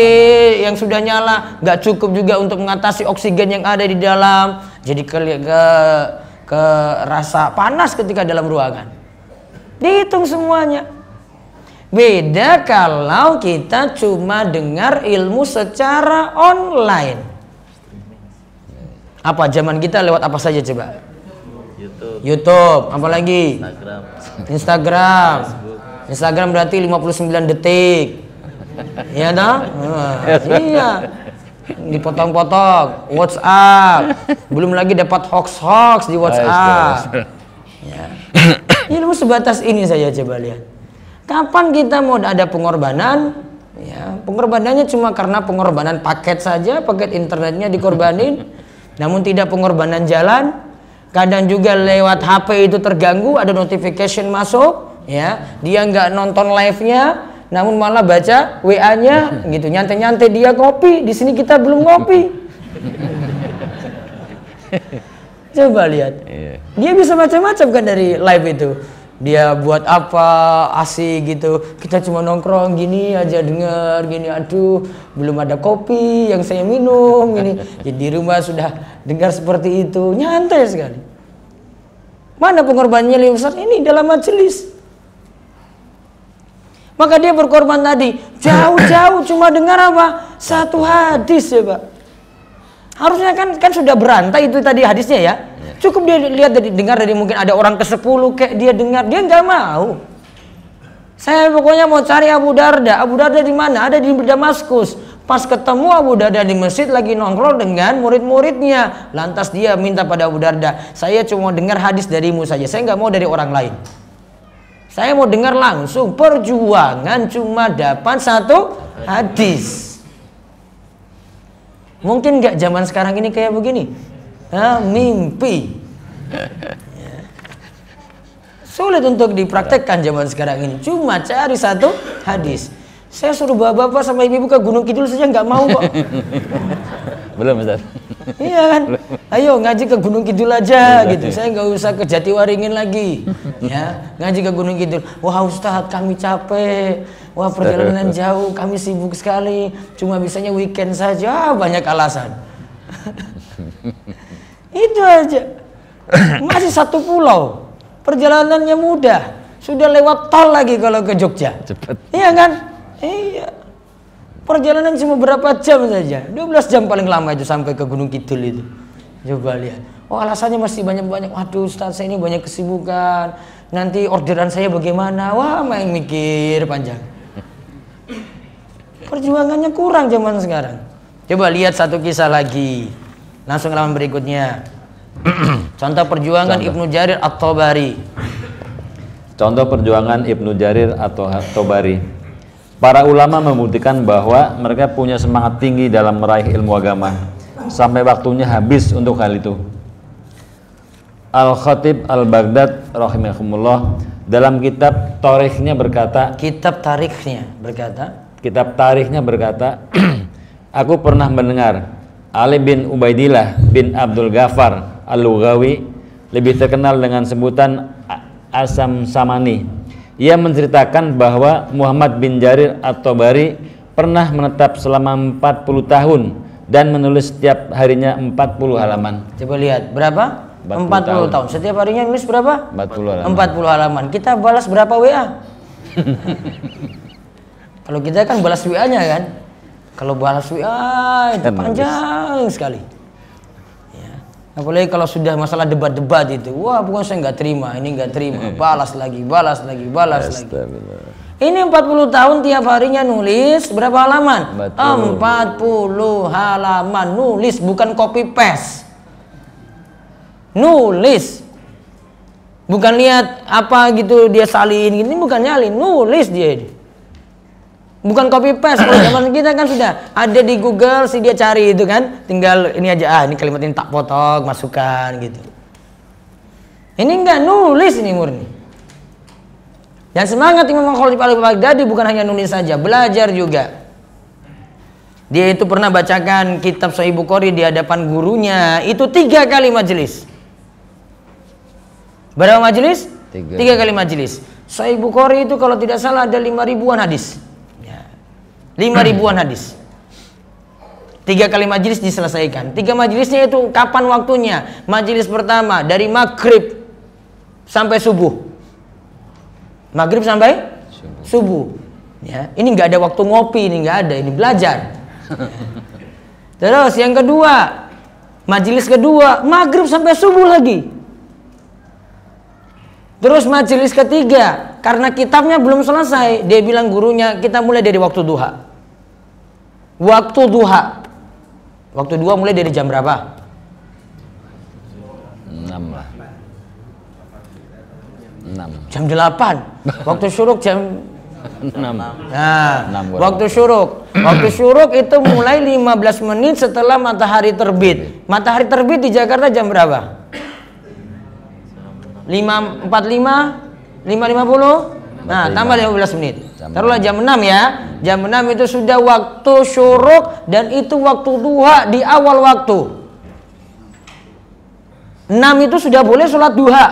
yang sudah nyala nggak cukup juga untuk mengatasi oksigen yang ada di dalam. Jadi ke, ke, ke rasa panas ketika dalam ruangan. Dihitung semuanya. Beda kalau kita cuma dengar ilmu secara online. Apa zaman kita lewat apa saja coba? YouTube. YouTube, apalagi? Instagram. Instagram. Instagram berarti 59 detik. Iya dong? Iya. iya. Dipotong-potong, WhatsApp. Belum lagi dapat hoax-hoax di WhatsApp. Ya. Ilmu sebatas ini saja coba lihat. Kapan kita mau ada pengorbanan? Ya, pengorbanannya cuma karena pengorbanan paket saja, paket internetnya dikorbanin. [LAUGHS] Namun tidak pengorbanan jalan. Kadang juga lewat HP itu terganggu, ada notification masuk, ya. Dia nggak nonton live-nya, namun malah baca WA-nya [LAUGHS] gitu. Nyantai-nyantai dia ngopi. di sini kita belum ngopi. [LAUGHS] Coba lihat. Iya. Dia bisa macam-macam kan dari live itu dia buat apa asik gitu kita cuma nongkrong gini aja denger gini aduh belum ada kopi yang saya minum ini. ya, [LAUGHS] rumah sudah dengar seperti itu nyantai sekali mana pengorbanannya lebih besar ini dalam majelis maka dia berkorban tadi jauh-jauh cuma dengar apa satu hadis ya pak harusnya kan kan sudah berantai itu tadi hadisnya ya Cukup dia lihat dari dengar dari mungkin ada orang ke-10 kayak dia dengar, dia nggak mau. Saya pokoknya mau cari Abu Darda. Abu Darda di mana? Ada di Damaskus. Pas ketemu Abu Darda di masjid lagi nongkrong dengan murid-muridnya. Lantas dia minta pada Abu Darda, saya cuma dengar hadis darimu saja. Saya nggak mau dari orang lain. Saya mau dengar langsung perjuangan cuma dapat satu hadis. Mungkin nggak zaman sekarang ini kayak begini ha, mimpi sulit untuk dipraktekkan zaman sekarang ini cuma cari satu hadis saya suruh bapak-bapak sama ibu-ibu ke Gunung Kidul saja nggak mau kok belum Ustaz iya kan ayo ngaji ke Gunung Kidul aja belum, iya, gitu iya. saya nggak usah ke Jatiwaringin lagi ya ngaji ke Gunung Kidul wah Ustaz kami capek wah perjalanan jauh kami sibuk sekali cuma bisanya weekend saja banyak alasan [LAUGHS] Itu aja. [COUGHS] Masih satu pulau. Perjalanannya mudah. Sudah lewat tol lagi kalau ke Jogja. Cepat. Iya kan? Iya. Perjalanan cuma berapa jam saja. 12 jam paling lama itu sampai ke Gunung Kidul itu. Coba lihat. Oh alasannya masih banyak-banyak. Waduh Ustaz saya ini banyak kesibukan. Nanti orderan saya bagaimana. Wah main mikir panjang. [COUGHS] Perjuangannya kurang zaman sekarang. Coba lihat satu kisah lagi. Langsung halaman berikutnya. [CLEARS THROAT] Contoh perjuangan Contoh. Ibnu Jarir atau Bari. Contoh perjuangan Ibnu Jarir atau at Para ulama membuktikan bahwa mereka punya semangat tinggi dalam meraih ilmu agama sampai waktunya habis untuk hal itu. Al-Khatib Al-Baghdad rahimahumullah dalam kitab tarikhnya berkata kitab tarikhnya berkata kitab tarikhnya berkata [CLEARS THROAT] aku pernah mendengar Ali bin Ubaidillah bin Abdul Ghafar Al-Lughawi lebih terkenal dengan sebutan Asam Samani. Ia menceritakan bahwa Muhammad bin Jarir atau Bari pernah menetap selama 40 tahun dan menulis setiap harinya 40 halaman. Coba lihat, berapa? 40, 40 tahun. tahun. Setiap harinya nulis berapa? 40 halaman. 40 halaman. Kita balas berapa WA? [LAUGHS] Kalau kita kan balas WA-nya kan? Kalau balas WA itu kan panjang sekali. Ya. Apalagi kalau sudah masalah debat-debat itu, wah bukan saya nggak terima, ini nggak terima, hmm. balas lagi, balas lagi, balas lagi. Ini 40 tahun tiap harinya nulis berapa halaman? Betul. 40 halaman nulis bukan copy paste. Nulis. Bukan lihat apa gitu dia salin ini bukan nyalin, nulis dia ini bukan copy paste kalau zaman [COUGHS] kita kan sudah ada di Google sih dia cari itu kan tinggal ini aja ah ini kalimat ini tak potong masukkan gitu ini enggak nulis ini murni Yang semangat Imam Khalid Al-Baghdadi bukan hanya nulis saja, belajar juga. Dia itu pernah bacakan kitab Sahih Bukhari di hadapan gurunya, itu tiga kali majelis. Berapa majelis? Tiga. tiga kali majelis. Sahih Bukhari itu kalau tidak salah ada lima ribuan hadis lima ribuan hadis tiga kali majelis diselesaikan tiga majelisnya itu kapan waktunya majelis pertama dari maghrib sampai subuh maghrib sampai subuh, ya ini nggak ada waktu ngopi ini nggak ada ini belajar [LAUGHS] terus yang kedua majelis kedua maghrib sampai subuh lagi Terus majelis ketiga, karena kitabnya belum selesai, dia bilang gurunya, kita mulai dari waktu duha. Waktu duha. Waktu dua mulai dari jam berapa? 6 lah. 6. Jam 8. Waktu syuruk jam 6. Nah, 6 waktu syuruk. Waktu syuruk itu mulai 15 menit setelah matahari terbit. Matahari terbit di Jakarta jam berapa? 5.45? 5.50? Nah, tambah 15 menit. Taruhlah jam 6 ya. Jam 6 itu sudah waktu syuruk dan itu waktu duha di awal waktu. 6 itu sudah boleh sholat duha.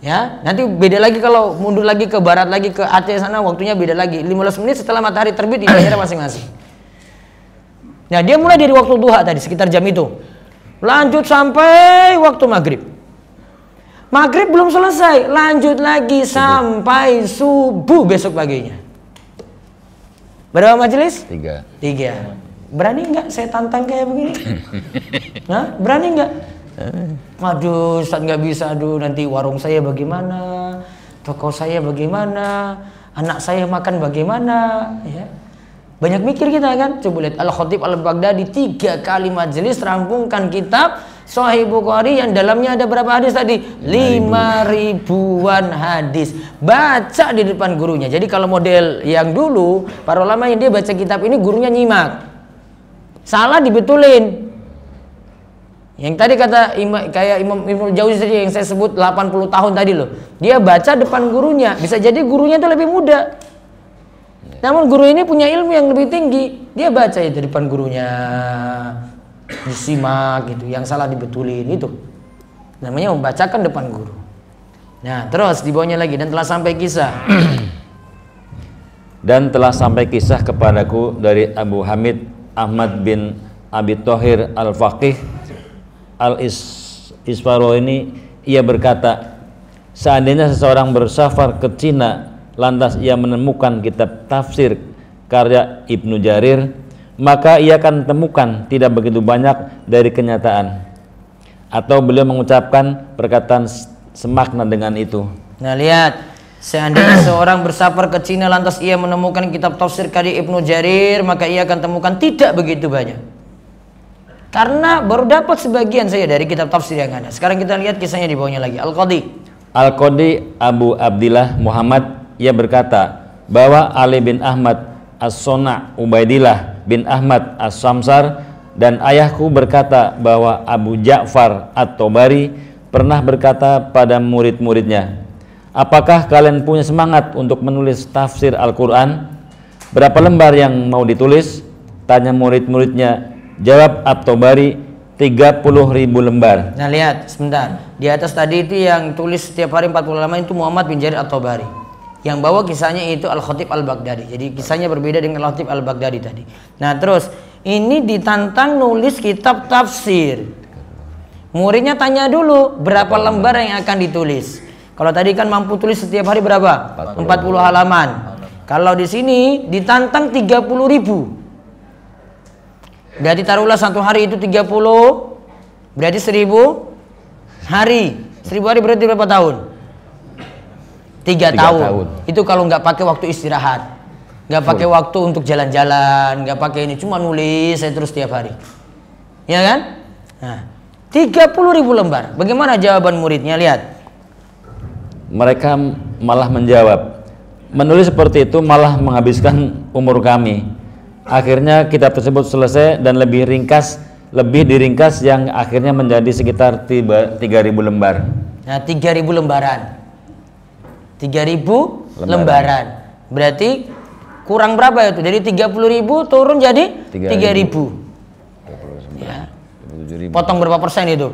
Ya, nanti beda lagi kalau mundur lagi ke barat lagi ke Aceh sana waktunya beda lagi. 15 menit setelah matahari terbit di daerah masing-masing. Nah, dia mulai dari waktu duha tadi sekitar jam itu. Lanjut sampai waktu maghrib. Maghrib belum selesai, lanjut lagi sampai subuh besok paginya. Berapa majelis? Tiga. Tiga. Berani nggak saya tantang kayak begini? [LAUGHS] Hah? Berani nggak? Aduh, saat nggak bisa, aduh nanti warung saya bagaimana, toko saya bagaimana, anak saya makan bagaimana, ya. Banyak mikir kita kan, coba lihat Al-Khatib Al-Baghdadi tiga kali majelis rampungkan kitab Sahih Bukhari yang dalamnya ada berapa hadis tadi? 5 ribuan hadis. Baca di depan gurunya. Jadi kalau model yang dulu para ulama yang dia baca kitab ini gurunya nyimak. Salah dibetulin. Yang tadi kata kayak Imam Ibnu Jauzi tadi yang saya sebut 80 tahun tadi loh. Dia baca depan gurunya. Bisa jadi gurunya itu lebih muda. Namun guru ini punya ilmu yang lebih tinggi. Dia baca itu depan gurunya disimak gitu yang salah dibetulin itu namanya membacakan depan guru nah terus dibawanya lagi dan telah sampai kisah [CLEARS THROAT] dan telah sampai kisah kepadaku dari Abu Hamid Ahmad bin Abi Tohir al Faqih al -Is Isfaro ini ia berkata seandainya seseorang bersafar ke Cina lantas ia menemukan kitab tafsir karya Ibnu Jarir maka ia akan temukan tidak begitu banyak dari kenyataan atau beliau mengucapkan perkataan semakna dengan itu. Nah, lihat Seandainya seorang bersafar ke Cina lantas ia menemukan kitab tafsir kari Ibnu Jarir, maka ia akan temukan tidak begitu banyak. Karena baru dapat sebagian saya dari kitab tafsir yang ada. Sekarang kita lihat kisahnya di bawahnya lagi. Al-Qadi. Al-Qadi Abu Abdillah Muhammad ia berkata bahwa Ali bin Ahmad As-Sona Ubaidillah bin Ahmad As-Samsar dan ayahku berkata bahwa Abu Ja'far At-Tobari pernah berkata pada murid-muridnya, "Apakah kalian punya semangat untuk menulis tafsir Al-Qur'an? Berapa lembar yang mau ditulis?" tanya murid-muridnya. Jawab At-Tobari, "30 ribu lembar." Nah, lihat sebentar. Di atas tadi itu yang tulis setiap hari 40 lembar itu Muhammad bin Jarir At-Tobari. Yang bawa kisahnya itu Al-Khatib Al-Baghdadi. Jadi kisahnya berbeda dengan Al-Khatib Al-Baghdadi tadi. Nah, terus ini ditantang nulis kitab tafsir. Muridnya tanya dulu berapa lembar yang akan ditulis. Kalau tadi kan mampu tulis setiap hari berapa? 40, 40 halaman. Kalau di sini ditantang 30 ribu. Berarti taruhlah satu hari itu 30 berarti 1000 hari. 1000 hari berarti berapa tahun? tiga, tahun. tahun itu kalau nggak pakai waktu istirahat nggak pakai waktu untuk jalan-jalan nggak pakai ini cuma nulis saya terus tiap hari ya kan nah, Tiga puluh ribu lembar bagaimana jawaban muridnya lihat mereka malah menjawab menulis seperti itu malah menghabiskan umur kami akhirnya kitab tersebut selesai dan lebih ringkas lebih diringkas yang akhirnya menjadi sekitar tiga ribu lembar nah ribu lembaran 3000 lembaran. lembaran. Berarti kurang berapa itu? Jadi 30.000 turun jadi 3000. 30 ya. Potong berapa persen itu?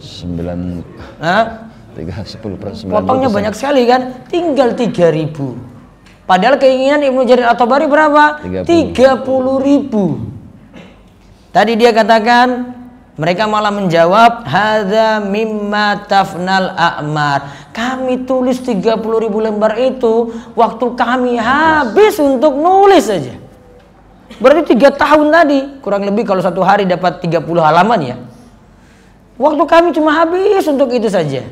9 Hah? 3 10 persen. Potongnya banyak sekali kan? Tinggal 3000. Padahal keinginan Ibnu Jarir atau Bari berapa? 30.000. 30 Tadi dia katakan mereka malah menjawab, Hada mimma tafnal a'mar. Kami tulis 30 ribu lembar itu, waktu kami habis untuk nulis saja. Berarti tiga tahun tadi, kurang lebih kalau satu hari dapat 30 halaman ya. Waktu kami cuma habis untuk itu saja.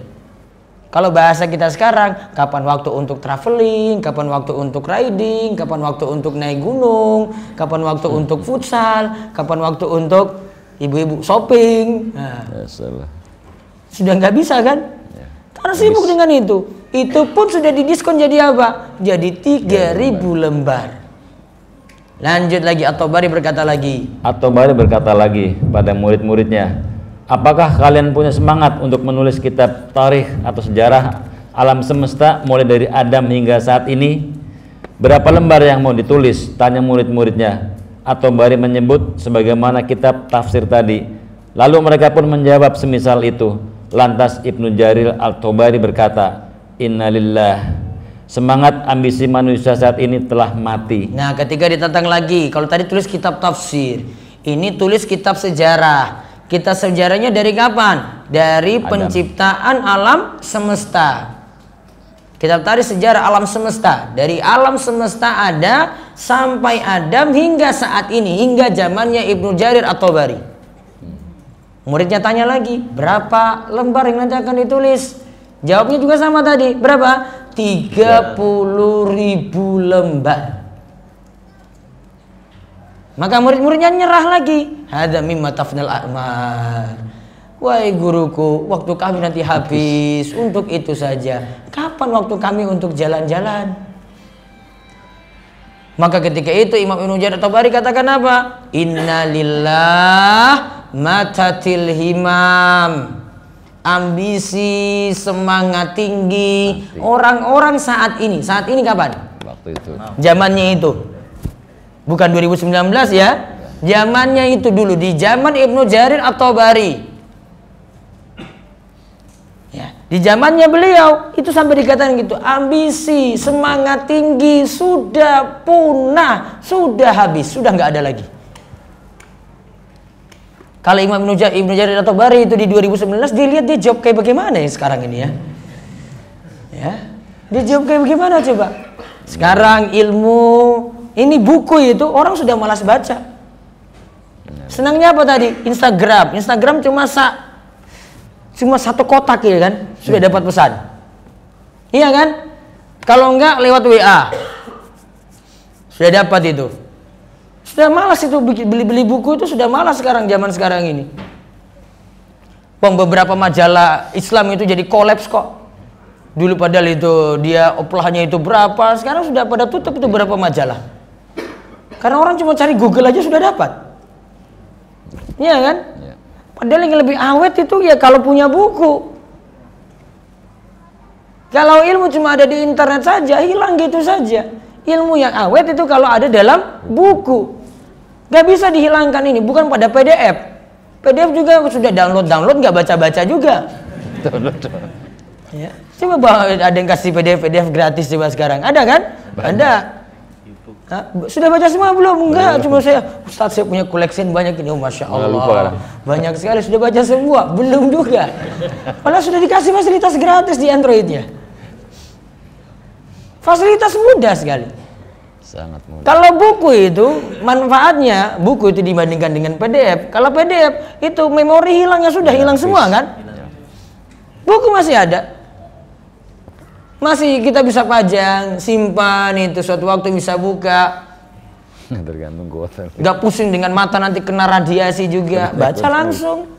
Kalau bahasa kita sekarang, kapan waktu untuk traveling, kapan waktu untuk riding, kapan waktu untuk naik gunung, kapan waktu untuk futsal, kapan waktu untuk ibu-ibu shopping. Nah, sudah nggak bisa kan? Ya. Karena Habis. sibuk dengan itu. Itu pun sudah didiskon jadi apa? Jadi 3000 ya, lembar. Lanjut lagi atau Bari berkata lagi. Atau Bari berkata lagi pada murid-muridnya, "Apakah kalian punya semangat untuk menulis kitab tarikh atau sejarah alam semesta mulai dari Adam hingga saat ini? Berapa lembar yang mau ditulis?" tanya murid-muridnya atau Bari menyebut sebagaimana kitab tafsir tadi. Lalu mereka pun menjawab semisal itu. Lantas Ibnu Jarir Al-Tobari berkata, Innalillah Semangat ambisi manusia saat ini telah mati. Nah, ketika ditantang lagi, kalau tadi tulis kitab tafsir, ini tulis kitab sejarah. Kita sejarahnya dari kapan? Dari Adam. penciptaan alam semesta. Kitab tadi sejarah alam semesta. Dari alam semesta ada sampai Adam hingga saat ini hingga zamannya Ibnu Jarir atau Bari muridnya tanya lagi berapa lembar yang nanti akan ditulis jawabnya juga sama tadi berapa 30 ribu lembar maka murid-muridnya nyerah lagi hadza mimma tafnal a'mar Wahai guruku, waktu kami nanti habis. Untuk itu saja. Kapan waktu kami untuk jalan-jalan? Maka ketika itu Imam Ibnu atau Bari katakan apa? Inna lillah matatil himam. Ambisi, semangat tinggi orang-orang saat ini. Saat ini kapan? Waktu itu. Zamannya itu. Bukan 2019 ya. Zamannya itu dulu di zaman Ibnu Jarir At-Tabari. Di zamannya beliau itu sampai dikatakan gitu, ambisi, semangat tinggi sudah punah, sudah habis, sudah nggak ada lagi. Kalau Imam Ibnu Jarir, Ibnu Jarir atau Bari itu di 2019 dilihat dia job kayak bagaimana ya sekarang ini ya. Ya. Dia job kayak bagaimana coba? Sekarang ilmu ini buku itu orang sudah malas baca. Senangnya apa tadi? Instagram. Instagram cuma sak cuma satu kotak ya kan sudah dapat pesan iya kan kalau enggak lewat WA sudah dapat itu sudah malas itu beli-beli buku itu sudah malas sekarang zaman sekarang ini Bang beberapa majalah Islam itu jadi kolaps kok dulu padahal itu dia oplahnya itu berapa sekarang sudah pada tutup itu berapa majalah karena orang cuma cari Google aja sudah dapat iya kan Padahal yang lebih awet itu ya kalau punya buku. Kalau ilmu cuma ada di internet saja, hilang gitu saja. Ilmu yang awet itu kalau ada dalam buku. Gak bisa dihilangkan ini, bukan pada PDF. PDF juga sudah download-download, gak baca-baca juga. ya. Coba ada yang kasih PDF, PDF gratis coba sekarang. Ada kan? Ada. Nah, Sudah baca semua belum? Enggak, cuma saya Ustaz saya punya koleksi banyak ini, oh, masya Allah, lupa. banyak sekali. Sudah baca semua? Belum juga. Padahal sudah dikasih fasilitas gratis di Androidnya. Fasilitas mudah sekali. Sangat mudah. Kalau buku itu manfaatnya buku itu dibandingkan dengan PDF. Kalau PDF itu memori hilangnya sudah hilang, habis. semua kan? Iya. Buku masih ada, masih kita bisa pajang, simpan itu suatu waktu bisa buka. [LAUGHS] Tergantung kuota. Gak pusing dengan mata nanti kena radiasi juga. Baca langsung.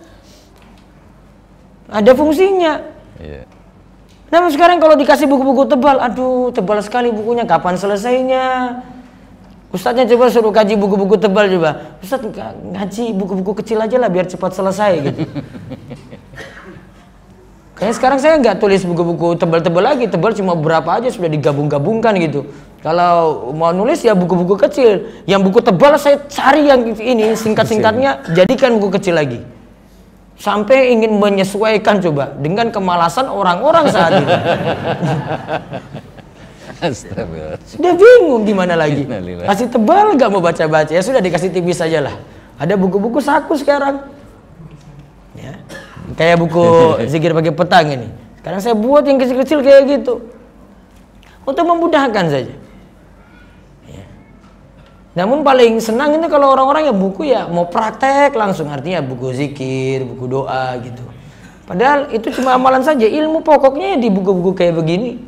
Ada fungsinya. Iya. Namun sekarang kalau dikasih buku-buku tebal, aduh tebal sekali bukunya. Kapan selesainya? Ustadznya coba suruh kaji buku-buku tebal coba. Ustadz ngaji buku-buku kecil aja lah biar cepat selesai gitu. [LAUGHS] Kayaknya sekarang saya nggak tulis buku-buku tebal-tebal lagi, tebal cuma berapa aja sudah digabung-gabungkan gitu. Kalau mau nulis ya buku-buku kecil, yang buku tebal saya cari yang ini singkat-singkatnya jadikan buku kecil lagi. Sampai ingin menyesuaikan coba dengan kemalasan orang-orang saat ini. [LAUGHS] Sudah bingung gimana lagi. Kasih tebal nggak mau baca-baca ya sudah dikasih tipis saja lah. Ada buku-buku saku sekarang. Ya kayak buku [LAUGHS] zikir pagi petang ini. Sekarang saya buat yang kecil-kecil kayak gitu untuk memudahkan saja. Ya. Namun paling senang itu kalau orang-orang yang buku ya mau praktek langsung artinya buku zikir, buku doa gitu. Padahal itu cuma amalan saja, ilmu pokoknya ya di buku-buku kayak begini.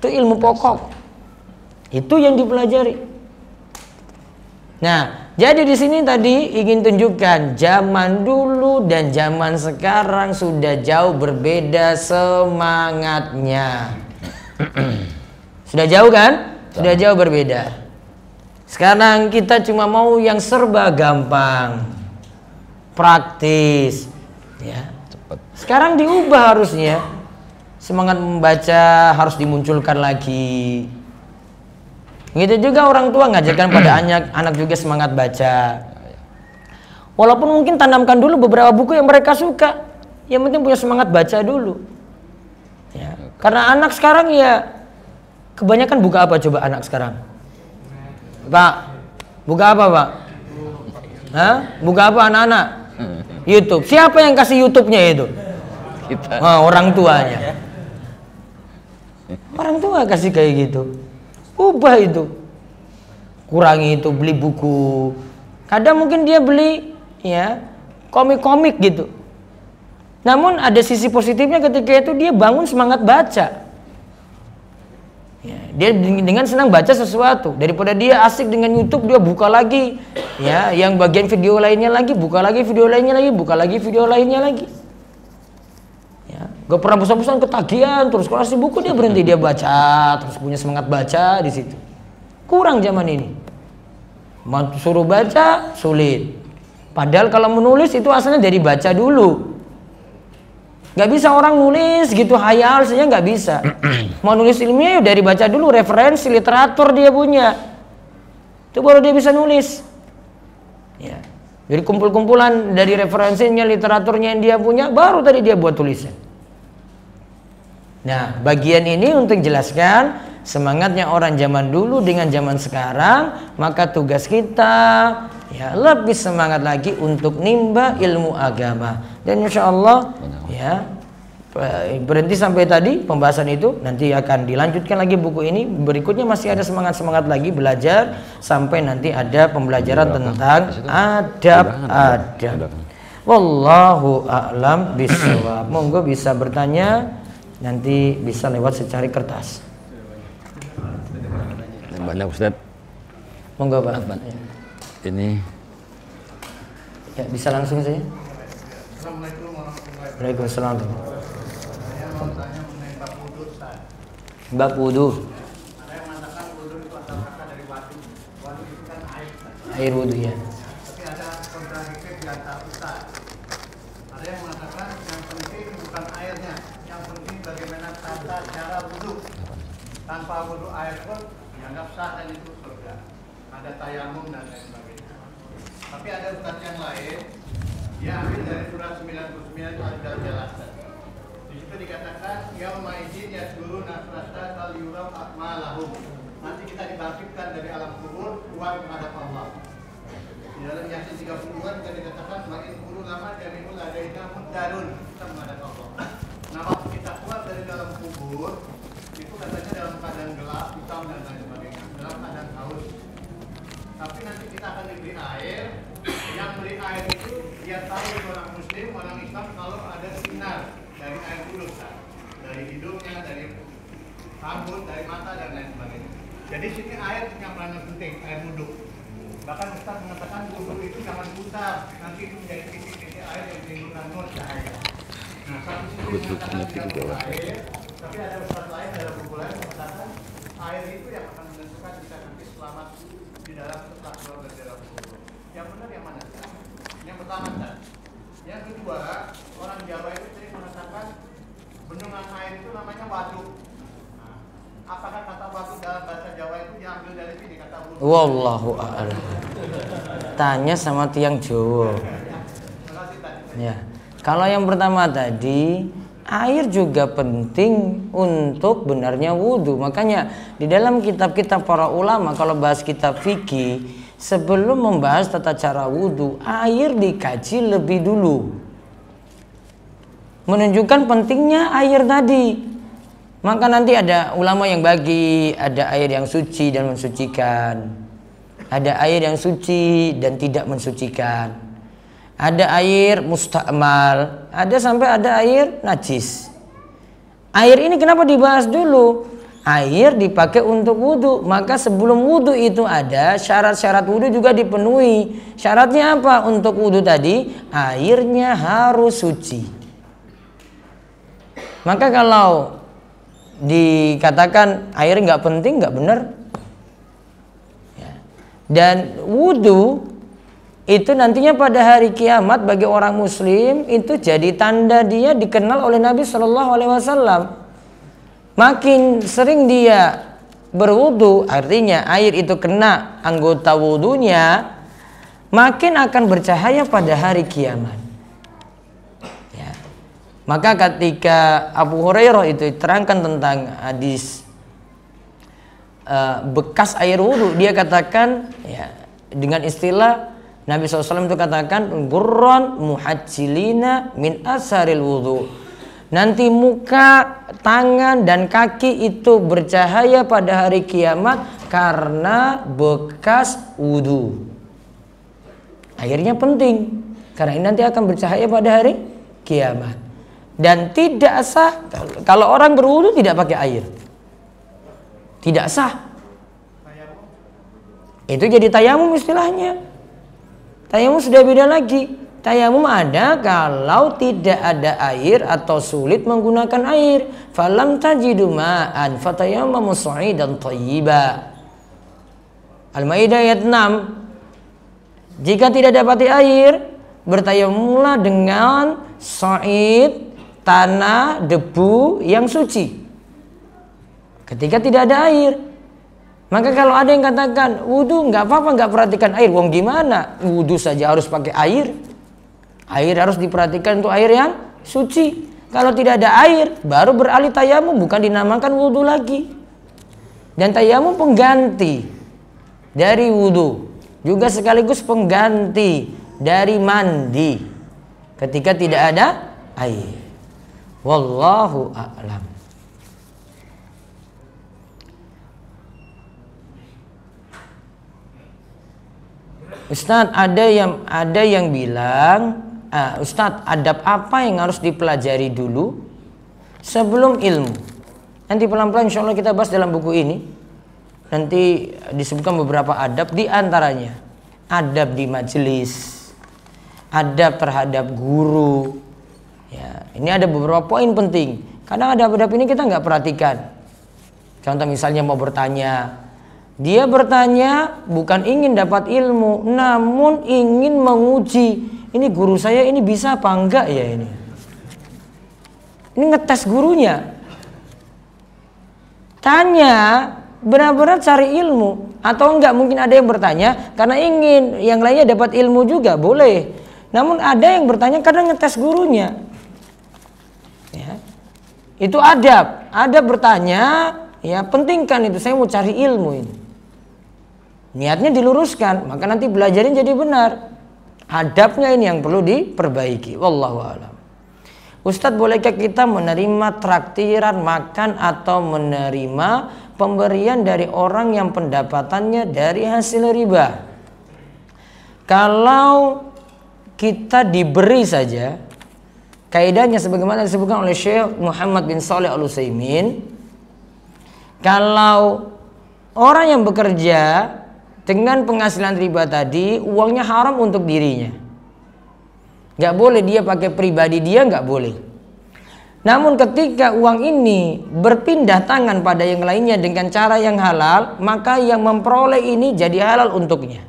Itu ilmu pokok. Itu yang dipelajari. Nah, jadi di sini tadi ingin tunjukkan zaman dulu dan zaman sekarang sudah jauh berbeda semangatnya. [CLEARS THROAT] sudah jauh kan? Sudah jauh berbeda. Sekarang kita cuma mau yang serba gampang, praktis, ya. Cepat. Sekarang diubah harusnya. Semangat membaca harus dimunculkan lagi. Gitu juga orang tua ngajarkan pada [CLEARS THROAT] anak anak juga semangat baca. Walaupun mungkin tanamkan dulu beberapa buku yang mereka suka, yang penting punya semangat baca dulu. Ya. Karena anak sekarang ya kebanyakan buka apa coba anak sekarang? Pak, buka apa pak? Hah? Buka apa anak-anak? YouTube. Siapa yang kasih YouTube-nya itu? Kita. Nah, orang tuanya. Orang tua kasih kayak gitu ubah itu kurangi itu beli buku kadang mungkin dia beli ya komik-komik gitu namun ada sisi positifnya ketika itu dia bangun semangat baca ya, dia dengan senang baca sesuatu daripada dia asik dengan YouTube dia buka lagi ya yang bagian video lainnya lagi buka lagi video lainnya lagi buka lagi video lainnya lagi Gak pernah bosan-bosan ketagihan, terus kalau buku dia berhenti dia baca, terus punya semangat baca di situ. Kurang zaman ini. mau Suruh baca sulit. Padahal kalau menulis itu asalnya dari baca dulu. Gak bisa orang nulis gitu hayal saja nggak bisa. [CLEARS THROAT] Mau nulis ilmiah yuk ya dari baca dulu referensi literatur dia punya. Itu baru dia bisa nulis. Ya. Jadi kumpul-kumpulan dari referensinya literaturnya yang dia punya baru tadi dia buat tulisan. Nah, bagian ini untuk jelaskan semangatnya orang zaman dulu dengan zaman sekarang, maka tugas kita ya lebih semangat lagi untuk nimba ilmu agama. Dan insya Allah ya eh, berhenti sampai tadi pembahasan itu nanti akan dilanjutkan lagi buku ini berikutnya masih ada semangat semangat lagi belajar sampai nanti ada pembelajaran tentang adab adab. Wallahu a'lam bishawab. Monggo bisa bertanya nanti bisa lewat secari kertas. Banyak Ustaz. Monggo Pak. Ya. Ini ya bisa langsung sih. Assalamualaikum warahmatullahi Waalaikumsalam. Saya mau tanya mengenai bab wudu Ustaz. Bab wudu. Saya mengatakan wudu itu asal kata dari wadu. Wadu itu kan air. Air wudu ya. tanpa wudhu air pun dianggap sah dan itu surga ada tayamum dan lain sebagainya tapi ada ustaz yang lain dia ambil dari surat 99 al jalasan di situ dikatakan yang maizin ya guru nasrata kal yuram akmalahum nanti kita dibangkitkan dari alam kubur keluar kepada Allah di dalam Yasin 30 an kita dikatakan makin guru lama dari jamiul adaina mudarun kita menghadap Allah nama kita keluar dari dalam kubur katanya dalam keadaan gelap, hitam dan lain sebagainya, dalam keadaan haus. Tapi nanti kita akan diberi air, yang beri air itu dia tahu orang muslim, orang Islam kalau ada sinar dari air tulus, dari hidungnya, dari rambut, dari mata dan lain sebagainya. Jadi sini air punya peran penting, air wudhu. Bahkan Ustaz mengatakan wudhu itu jangan putar, nanti itu menjadi titik-titik air yang menimbulkan nur cahaya. Nah, satu sisi mengatakan tidak air, tapi ada ustadz lain dalam buku lain mengatakan air itu yang akan menentukan bisa nanti selamat di dalam setelah keluar dari dalam kubur. Yang benar yang mana? Yang pertama kan? Yang kedua, orang Jawa itu sering mengatakan bendungan air itu namanya waduk. Nah, apakah kata waduk dalam bahasa Jawa itu diambil dari sini kata waduk? Wallahu a'lam. Tanya sama tiang Jawa. Ya. Kalau yang pertama tadi air juga penting untuk benarnya wudhu. Makanya di dalam kitab-kitab para ulama kalau bahas kitab fikih sebelum membahas tata cara wudhu air dikaji lebih dulu. Menunjukkan pentingnya air tadi. Maka nanti ada ulama yang bagi ada air yang suci dan mensucikan. Ada air yang suci dan tidak mensucikan ada air mustakmal, ada sampai ada air najis. Air ini kenapa dibahas dulu? Air dipakai untuk wudhu, maka sebelum wudhu itu ada syarat-syarat wudhu juga dipenuhi. Syaratnya apa untuk wudhu tadi? Airnya harus suci. Maka kalau dikatakan air nggak penting nggak benar. Ya. Dan wudhu itu nantinya pada hari kiamat bagi orang muslim itu jadi tanda dia dikenal oleh Nabi Shallallahu alaihi wasallam. Makin sering dia berwudu, artinya air itu kena anggota wudunya, makin akan bercahaya pada hari kiamat. Ya. Maka ketika Abu Hurairah itu terangkan tentang hadis uh, bekas air wudhu, dia katakan ya, dengan istilah Nabi SAW itu katakan Gurran muhajilina min asharil wudhu nanti muka tangan dan kaki itu bercahaya pada hari kiamat karena bekas wudhu akhirnya penting karena ini nanti akan bercahaya pada hari kiamat dan tidak sah kalau orang berwudhu tidak pakai air tidak sah itu jadi tayamum istilahnya Tayamum sudah beda lagi. Tayamum ada kalau tidak ada air atau sulit menggunakan air. Falam tajidu ma'an fatayamamu dan tayyiba. Al-Maidah ayat 6. Jika tidak dapati air, bertayamumlah dengan su'id tanah debu yang suci. Ketika tidak ada air, maka kalau ada yang katakan wudhu nggak apa-apa nggak perhatikan air, wong gimana? Wudhu saja harus pakai air. Air harus diperhatikan untuk air yang suci. Kalau tidak ada air, baru beralih tayamum bukan dinamakan wudhu lagi. Dan tayamum pengganti dari wudhu juga sekaligus pengganti dari mandi ketika tidak ada air. Wallahu a'lam. Ustadz ada yang ada yang bilang uh, ah, Ustadz adab apa yang harus dipelajari dulu sebelum ilmu nanti pelan-pelan insya Allah kita bahas dalam buku ini nanti disebutkan beberapa adab diantaranya, adab di majelis adab terhadap guru ya ini ada beberapa poin penting kadang ada adab ini kita nggak perhatikan contoh misalnya mau bertanya dia bertanya bukan ingin dapat ilmu, namun ingin menguji. Ini guru saya ini bisa apa enggak ya ini? Ini ngetes gurunya. Tanya benar-benar cari ilmu atau enggak mungkin ada yang bertanya karena ingin yang lainnya dapat ilmu juga boleh. Namun ada yang bertanya karena ngetes gurunya. Ya. Itu adab, ada bertanya, ya pentingkan itu saya mau cari ilmu ini niatnya diluruskan maka nanti belajarin jadi benar hadapnya ini yang perlu diperbaiki wallahu alam Ustadz bolehkah kita menerima traktiran makan atau menerima pemberian dari orang yang pendapatannya dari hasil riba kalau kita diberi saja kaidahnya sebagaimana disebutkan oleh Syekh Muhammad bin Saleh Al Utsaimin kalau orang yang bekerja dengan penghasilan riba tadi uangnya haram untuk dirinya nggak boleh dia pakai pribadi dia nggak boleh namun ketika uang ini berpindah tangan pada yang lainnya dengan cara yang halal maka yang memperoleh ini jadi halal untuknya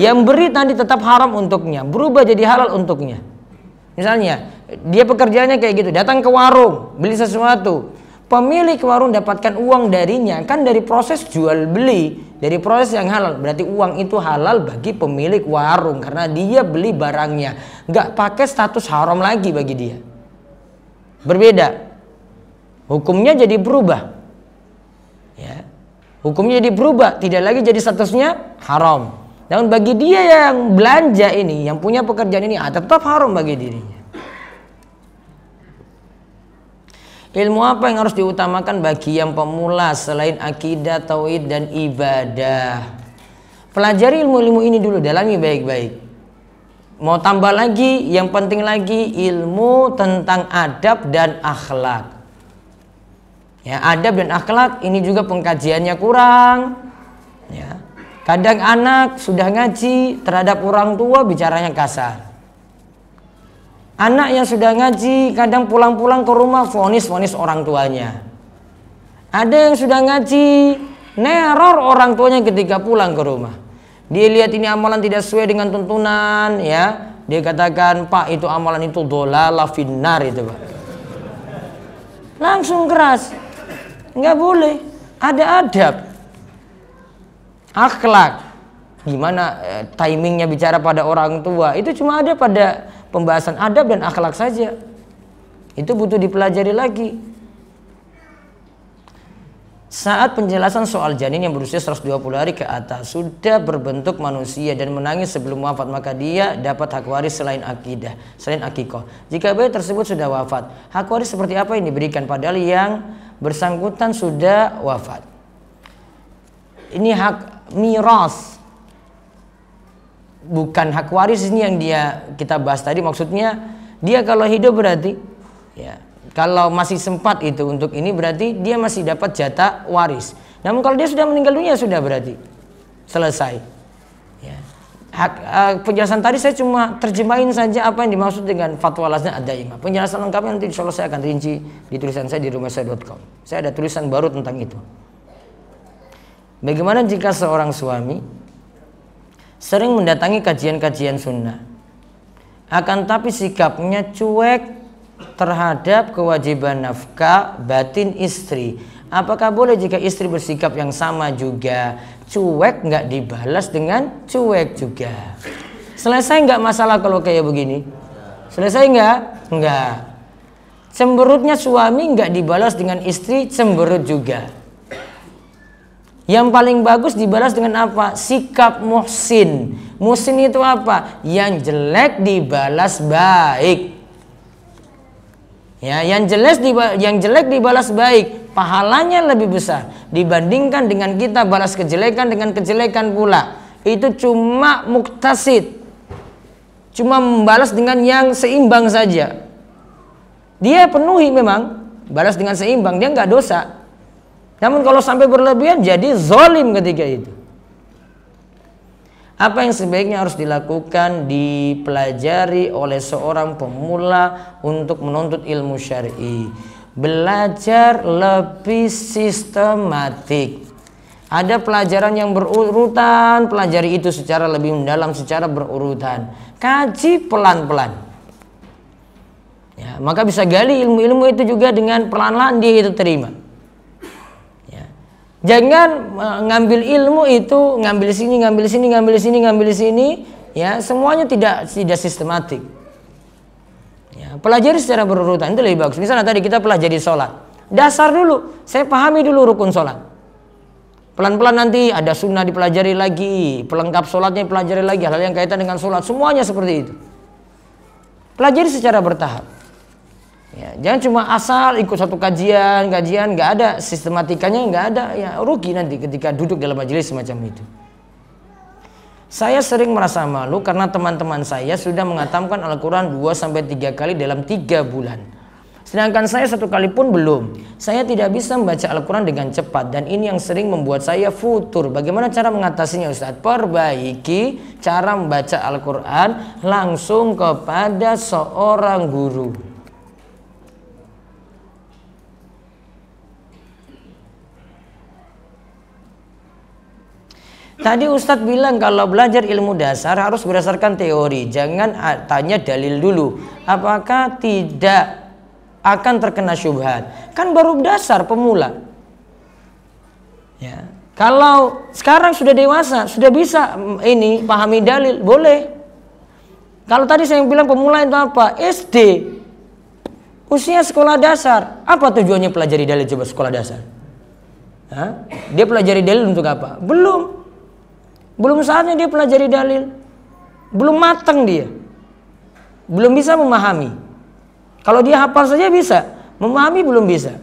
yang beri tadi tetap haram untuknya berubah jadi halal untuknya misalnya dia pekerjaannya kayak gitu datang ke warung beli sesuatu pemilik warung dapatkan uang darinya kan dari proses jual beli dari proses yang halal berarti uang itu halal bagi pemilik warung karena dia beli barangnya nggak pakai status haram lagi bagi dia berbeda hukumnya jadi berubah ya hukumnya jadi berubah tidak lagi jadi statusnya haram namun bagi dia yang belanja ini yang punya pekerjaan ini ah, tetap haram bagi dirinya Ilmu apa yang harus diutamakan bagi yang pemula selain akidah, tauhid dan ibadah? Pelajari ilmu-ilmu ini dulu, dalami baik-baik. Mau tambah lagi, yang penting lagi ilmu tentang adab dan akhlak. Ya, adab dan akhlak ini juga pengkajiannya kurang. Ya. Kadang anak sudah ngaji terhadap orang tua bicaranya kasar. Anak yang sudah ngaji kadang pulang-pulang ke rumah fonis-fonis orang tuanya. Ada yang sudah ngaji neror orang tuanya ketika pulang ke rumah. Dia lihat ini amalan tidak sesuai dengan tuntunan, ya. Dia katakan, "Pak, itu amalan itu dolala finnar itu, Pak." Langsung keras. Enggak boleh. Ada adab. Akhlak. Gimana eh, timingnya bicara pada orang tua? Itu cuma ada pada pembahasan adab dan akhlak saja. Itu butuh dipelajari lagi. Saat penjelasan soal janin yang berusia 120 hari ke atas sudah berbentuk manusia dan menangis sebelum wafat maka dia dapat hak waris selain akidah, selain akikoh. Jika bayi tersebut sudah wafat, hak waris seperti apa yang diberikan padahal yang bersangkutan sudah wafat. Ini hak miras bukan hak waris ini yang dia kita bahas tadi maksudnya dia kalau hidup berarti ya kalau masih sempat itu untuk ini berarti dia masih dapat jatah waris namun kalau dia sudah meninggal dunia sudah berarti selesai ya. hak uh, penjelasan tadi saya cuma terjemahin saja apa yang dimaksud dengan fatwa lasnya ada imam penjelasan lengkapnya nanti insya saya akan rinci di tulisan saya di rumah saya.com saya ada tulisan baru tentang itu bagaimana jika seorang suami sering mendatangi kajian-kajian sunnah. Akan tapi sikapnya cuek terhadap kewajiban nafkah batin istri. Apakah boleh jika istri bersikap yang sama juga? Cuek nggak dibalas dengan cuek juga. Selesai nggak masalah kalau kayak begini? Selesai nggak? Nggak. Cemberutnya suami nggak dibalas dengan istri cemberut juga. Yang paling bagus dibalas dengan apa? Sikap muhsin. Muhsin itu apa? Yang jelek dibalas baik. Ya, yang jelek yang jelek dibalas baik, pahalanya lebih besar dibandingkan dengan kita balas kejelekan dengan kejelekan pula. Itu cuma muktasid. Cuma membalas dengan yang seimbang saja. Dia penuhi memang balas dengan seimbang, dia nggak dosa, namun kalau sampai berlebihan jadi zolim ketika itu. Apa yang sebaiknya harus dilakukan dipelajari oleh seorang pemula untuk menuntut ilmu syarii Belajar lebih sistematik. Ada pelajaran yang berurutan, pelajari itu secara lebih mendalam, secara berurutan. Kaji pelan-pelan. Ya, maka bisa gali ilmu-ilmu itu juga dengan pelan-pelan dia itu terima. Jangan eh, ngambil ilmu itu ngambil sini, ngambil sini, ngambil sini, ngambil sini, ya semuanya tidak tidak sistematik. Ya, pelajari secara berurutan itu lebih bagus. Misalnya tadi kita pelajari sholat, dasar dulu, saya pahami dulu rukun sholat. Pelan-pelan nanti ada sunnah dipelajari lagi, pelengkap sholatnya dipelajari lagi, hal yang kaitan dengan sholat, semuanya seperti itu. Pelajari secara bertahap. Ya, jangan cuma asal ikut satu kajian, kajian nggak ada sistematikanya nggak ada ya rugi nanti ketika duduk dalam majelis semacam itu. Saya sering merasa malu karena teman-teman saya sudah mengatamkan Al-Quran 2 sampai 3 kali dalam 3 bulan. Sedangkan saya satu kali pun belum. Saya tidak bisa membaca Al-Quran dengan cepat dan ini yang sering membuat saya futur. Bagaimana cara mengatasinya Ustaz? Perbaiki cara membaca Al-Quran langsung kepada seorang guru. Tadi Ustadz bilang kalau belajar ilmu dasar harus berdasarkan teori. Jangan tanya dalil dulu. Apakah tidak akan terkena syubhat? Kan baru dasar pemula. Ya. Kalau sekarang sudah dewasa, sudah bisa mm, ini pahami dalil, boleh. Kalau tadi saya bilang pemula itu apa? SD. Usia sekolah dasar. Apa tujuannya pelajari dalil coba sekolah dasar? Hah? Dia pelajari dalil untuk apa? Belum. Belum saatnya dia pelajari dalil. Belum matang dia. Belum bisa memahami. Kalau dia hafal saja bisa, memahami belum bisa.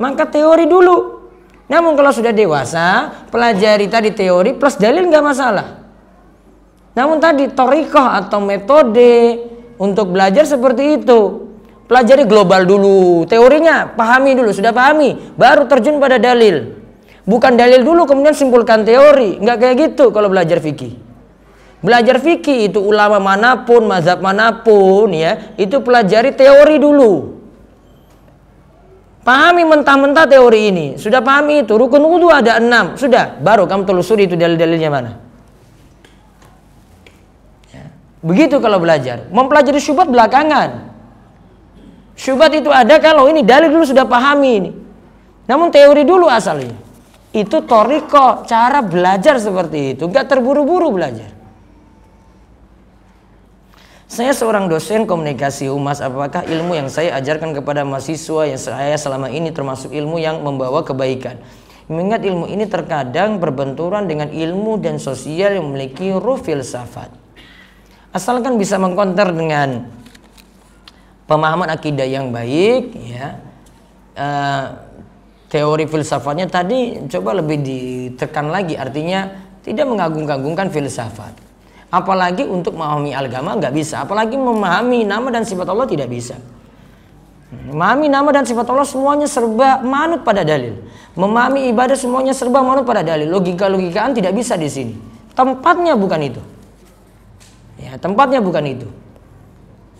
Maka teori dulu. Namun kalau sudah dewasa, pelajari tadi teori plus dalil nggak masalah. Namun tadi torikoh atau metode untuk belajar seperti itu. Pelajari global dulu, teorinya pahami dulu, sudah pahami, baru terjun pada dalil. Bukan dalil dulu kemudian simpulkan teori. Nggak kayak gitu kalau belajar fikih. Belajar fikih itu ulama manapun, mazhab manapun ya, itu pelajari teori dulu. Pahami mentah-mentah teori ini. Sudah pahami itu rukun wudhu ada enam. Sudah, baru kamu telusuri itu dalil-dalilnya mana. Ya. Begitu kalau belajar. Mempelajari syubhat belakangan. Syubhat itu ada kalau ini dalil dulu sudah pahami ini. Namun teori dulu asalnya itu toriko cara belajar seperti itu nggak terburu-buru belajar saya seorang dosen komunikasi humas apakah ilmu yang saya ajarkan kepada mahasiswa yang saya selama ini termasuk ilmu yang membawa kebaikan mengingat ilmu ini terkadang berbenturan dengan ilmu dan sosial yang memiliki ruh filsafat asalkan bisa mengkonter dengan pemahaman akidah yang baik ya eh, teori filsafatnya tadi coba lebih ditekan lagi artinya tidak mengagung-agungkan filsafat apalagi untuk memahami agama nggak bisa apalagi memahami nama dan sifat Allah tidak bisa memahami nama dan sifat Allah semuanya serba manut pada dalil memahami ibadah semuanya serba manut pada dalil logika-logikaan tidak bisa di sini tempatnya bukan itu ya tempatnya bukan itu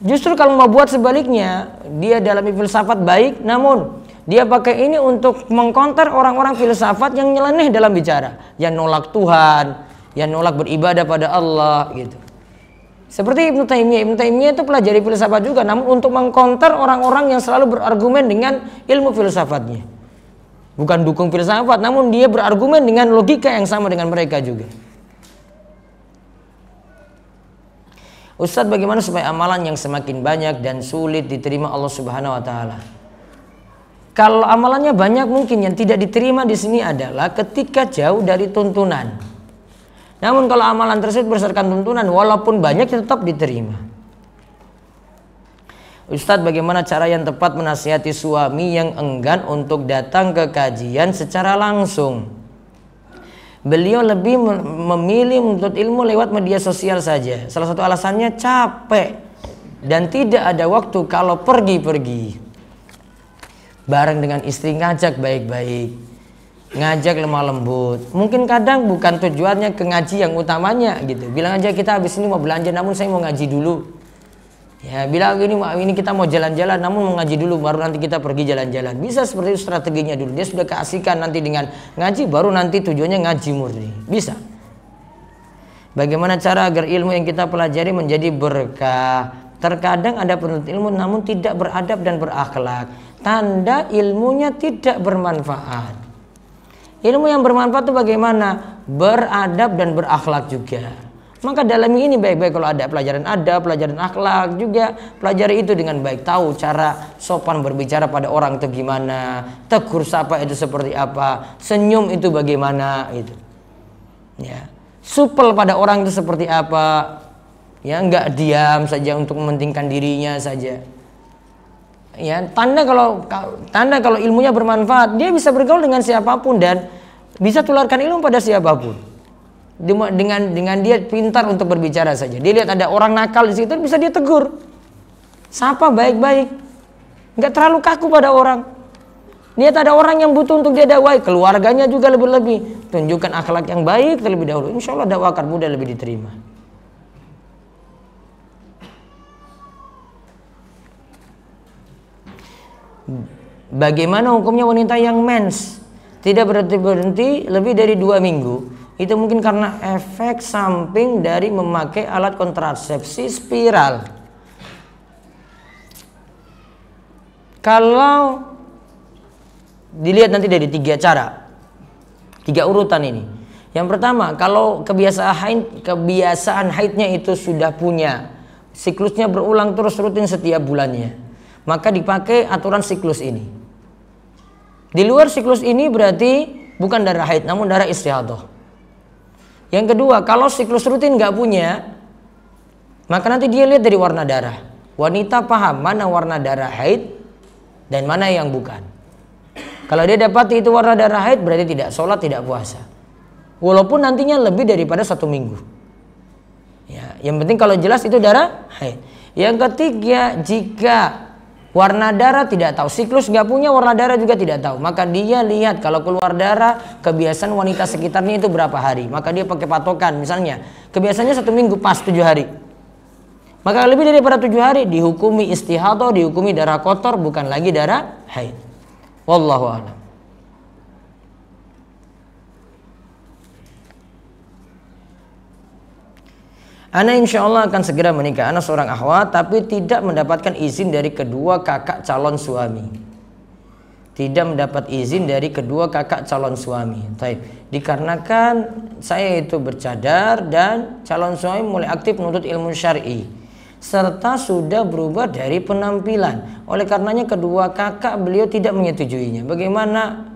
justru kalau mau buat sebaliknya dia dalam filsafat baik namun dia pakai ini untuk mengkonter orang-orang filsafat yang nyeleneh dalam bicara, yang nolak Tuhan, yang nolak beribadah pada Allah gitu. Seperti Ibnu Taimiyah, Ibnu Taimiyah itu pelajari filsafat juga, namun untuk mengkonter orang-orang yang selalu berargumen dengan ilmu filsafatnya. Bukan dukung filsafat, namun dia berargumen dengan logika yang sama dengan mereka juga. Ustadz bagaimana supaya amalan yang semakin banyak dan sulit diterima Allah Subhanahu wa taala? Kalau amalannya banyak mungkin yang tidak diterima di sini adalah ketika jauh dari tuntunan. Namun kalau amalan tersebut berdasarkan tuntunan walaupun banyak tetap diterima. Ustadz bagaimana cara yang tepat menasihati suami yang enggan untuk datang ke kajian secara langsung Beliau lebih memilih menuntut ilmu lewat media sosial saja Salah satu alasannya capek Dan tidak ada waktu kalau pergi-pergi bareng dengan istri ngajak baik-baik ngajak lemah lembut mungkin kadang bukan tujuannya ke ngaji yang utamanya gitu bilang aja kita habis ini mau belanja namun saya mau ngaji dulu ya bilang ini ini kita mau jalan-jalan namun mau ngaji dulu baru nanti kita pergi jalan-jalan bisa seperti itu strateginya dulu dia sudah keasikan nanti dengan ngaji baru nanti tujuannya ngaji murni bisa Bagaimana cara agar ilmu yang kita pelajari menjadi berkah? Terkadang ada penuntut ilmu namun tidak beradab dan berakhlak tanda ilmunya tidak bermanfaat. Ilmu yang bermanfaat itu bagaimana? Beradab dan berakhlak juga. Maka dalam ini baik-baik kalau ada pelajaran ada, pelajaran akhlak juga pelajari itu dengan baik. Tahu cara sopan berbicara pada orang itu gimana, tegur sapa itu seperti apa, senyum itu bagaimana itu. Ya. Supel pada orang itu seperti apa? Ya, enggak diam saja untuk mementingkan dirinya saja ya tanda kalau tanda kalau ilmunya bermanfaat dia bisa bergaul dengan siapapun dan bisa tularkan ilmu pada siapapun dengan dengan dia pintar untuk berbicara saja dia lihat ada orang nakal di situ bisa dia tegur siapa baik-baik nggak terlalu kaku pada orang niat ada orang yang butuh untuk dia dakwai keluarganya juga lebih-lebih tunjukkan akhlak yang baik terlebih dahulu insya Allah akan mudah lebih diterima Bagaimana hukumnya wanita yang mens tidak berhenti berhenti lebih dari dua minggu? Itu mungkin karena efek samping dari memakai alat kontrasepsi spiral. Kalau dilihat nanti dari tiga cara, tiga urutan ini. Yang pertama, kalau kebiasaan haid kebiasaan haidnya itu sudah punya, siklusnya berulang terus rutin setiap bulannya maka dipakai aturan siklus ini. Di luar siklus ini berarti bukan darah haid, namun darah istihadah. Yang kedua, kalau siklus rutin nggak punya, maka nanti dia lihat dari warna darah. Wanita paham mana warna darah haid dan mana yang bukan. Kalau dia dapat itu warna darah haid, berarti tidak sholat, tidak puasa. Walaupun nantinya lebih daripada satu minggu. Ya, yang penting kalau jelas itu darah haid. Yang ketiga, jika warna darah tidak tahu, siklus gak punya warna darah juga tidak tahu. Maka dia lihat kalau keluar darah kebiasaan wanita sekitarnya itu berapa hari. Maka dia pakai patokan misalnya kebiasaannya satu minggu pas tujuh hari. Maka lebih daripada tujuh hari dihukumi istihadah, dihukumi darah kotor bukan lagi darah haid. Wallahu a'lam. Ana insya Allah akan segera menikah. Ana seorang ahwa, tapi tidak mendapatkan izin dari kedua kakak calon suami. Tidak mendapat izin dari kedua kakak calon suami. Taib. Dikarenakan saya itu bercadar dan calon suami mulai aktif menuntut ilmu syari. Serta sudah berubah dari penampilan. Oleh karenanya kedua kakak beliau tidak menyetujuinya. Bagaimana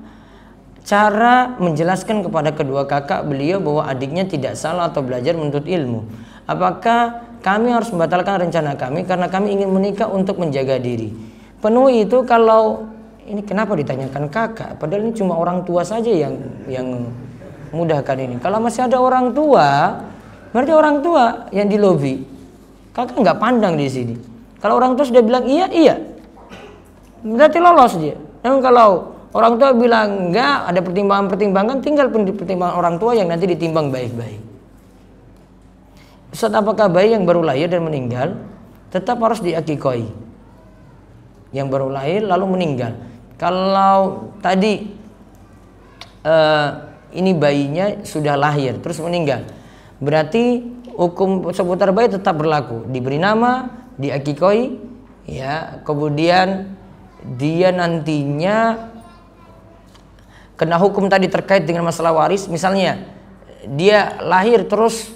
cara menjelaskan kepada kedua kakak beliau bahwa adiknya tidak salah atau belajar menuntut ilmu? Apakah kami harus membatalkan rencana kami karena kami ingin menikah untuk menjaga diri? Penuhi itu kalau ini kenapa ditanyakan kakak? Padahal ini cuma orang tua saja yang yang mudahkan ini. Kalau masih ada orang tua, berarti orang tua yang di lobi. Kakak nggak pandang di sini. Kalau orang tua sudah bilang iya, iya. Berarti lolos dia. Namun kalau orang tua bilang enggak, ada pertimbangan-pertimbangan, tinggal pertimbangan orang tua yang nanti ditimbang baik-baik. Ustaz apakah bayi yang baru lahir dan meninggal tetap harus diakikoi? Yang baru lahir lalu meninggal. Kalau tadi uh, ini bayinya sudah lahir terus meninggal. Berarti hukum seputar bayi tetap berlaku. Diberi nama, diakikoi, ya. Kemudian dia nantinya kena hukum tadi terkait dengan masalah waris. Misalnya dia lahir terus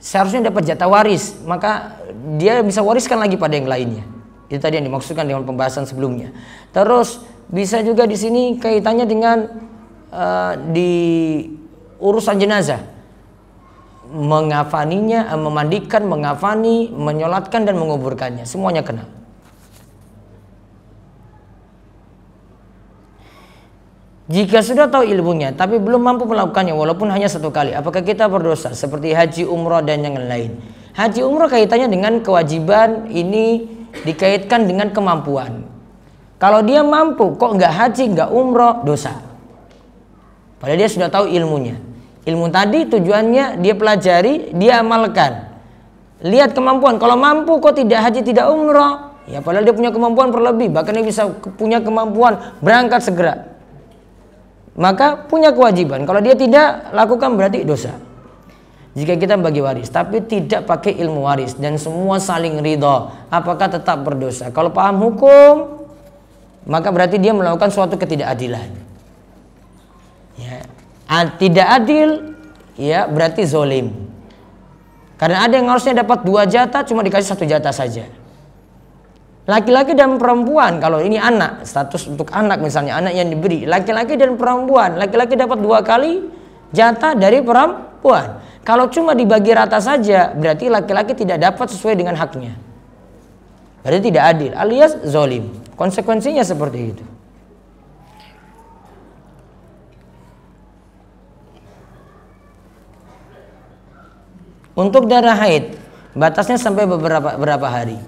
seharusnya dapat jatah waris, maka dia bisa wariskan lagi pada yang lainnya. Itu tadi yang dimaksudkan dengan pembahasan sebelumnya. Terus bisa juga di sini kaitannya dengan uh, di urusan jenazah. Mengafaninya, eh, memandikan, mengafani, menyolatkan dan menguburkannya. Semuanya kena. Jika sudah tahu ilmunya tapi belum mampu melakukannya walaupun hanya satu kali, apakah kita berdosa seperti haji, umroh dan yang lain? Haji umroh kaitannya dengan kewajiban ini dikaitkan dengan kemampuan. Kalau dia mampu, kok nggak haji, nggak umroh, dosa. Padahal dia sudah tahu ilmunya. Ilmu tadi tujuannya dia pelajari, dia amalkan. Lihat kemampuan. Kalau mampu, kok tidak haji, tidak umroh? Ya padahal dia punya kemampuan berlebih, bahkan dia bisa punya kemampuan berangkat segera maka punya kewajiban. Kalau dia tidak lakukan berarti dosa. Jika kita bagi waris, tapi tidak pakai ilmu waris dan semua saling ridho, apakah tetap berdosa? Kalau paham hukum, maka berarti dia melakukan suatu ketidakadilan. Ya. Tidak adil, ya berarti zolim. Karena ada yang harusnya dapat dua jatah, cuma dikasih satu jatah saja laki-laki dan perempuan kalau ini anak status untuk anak misalnya anak yang diberi laki-laki dan perempuan laki-laki dapat dua kali jatah dari perempuan kalau cuma dibagi rata saja berarti laki-laki tidak dapat sesuai dengan haknya berarti tidak adil alias zolim konsekuensinya seperti itu untuk darah haid batasnya sampai beberapa berapa hari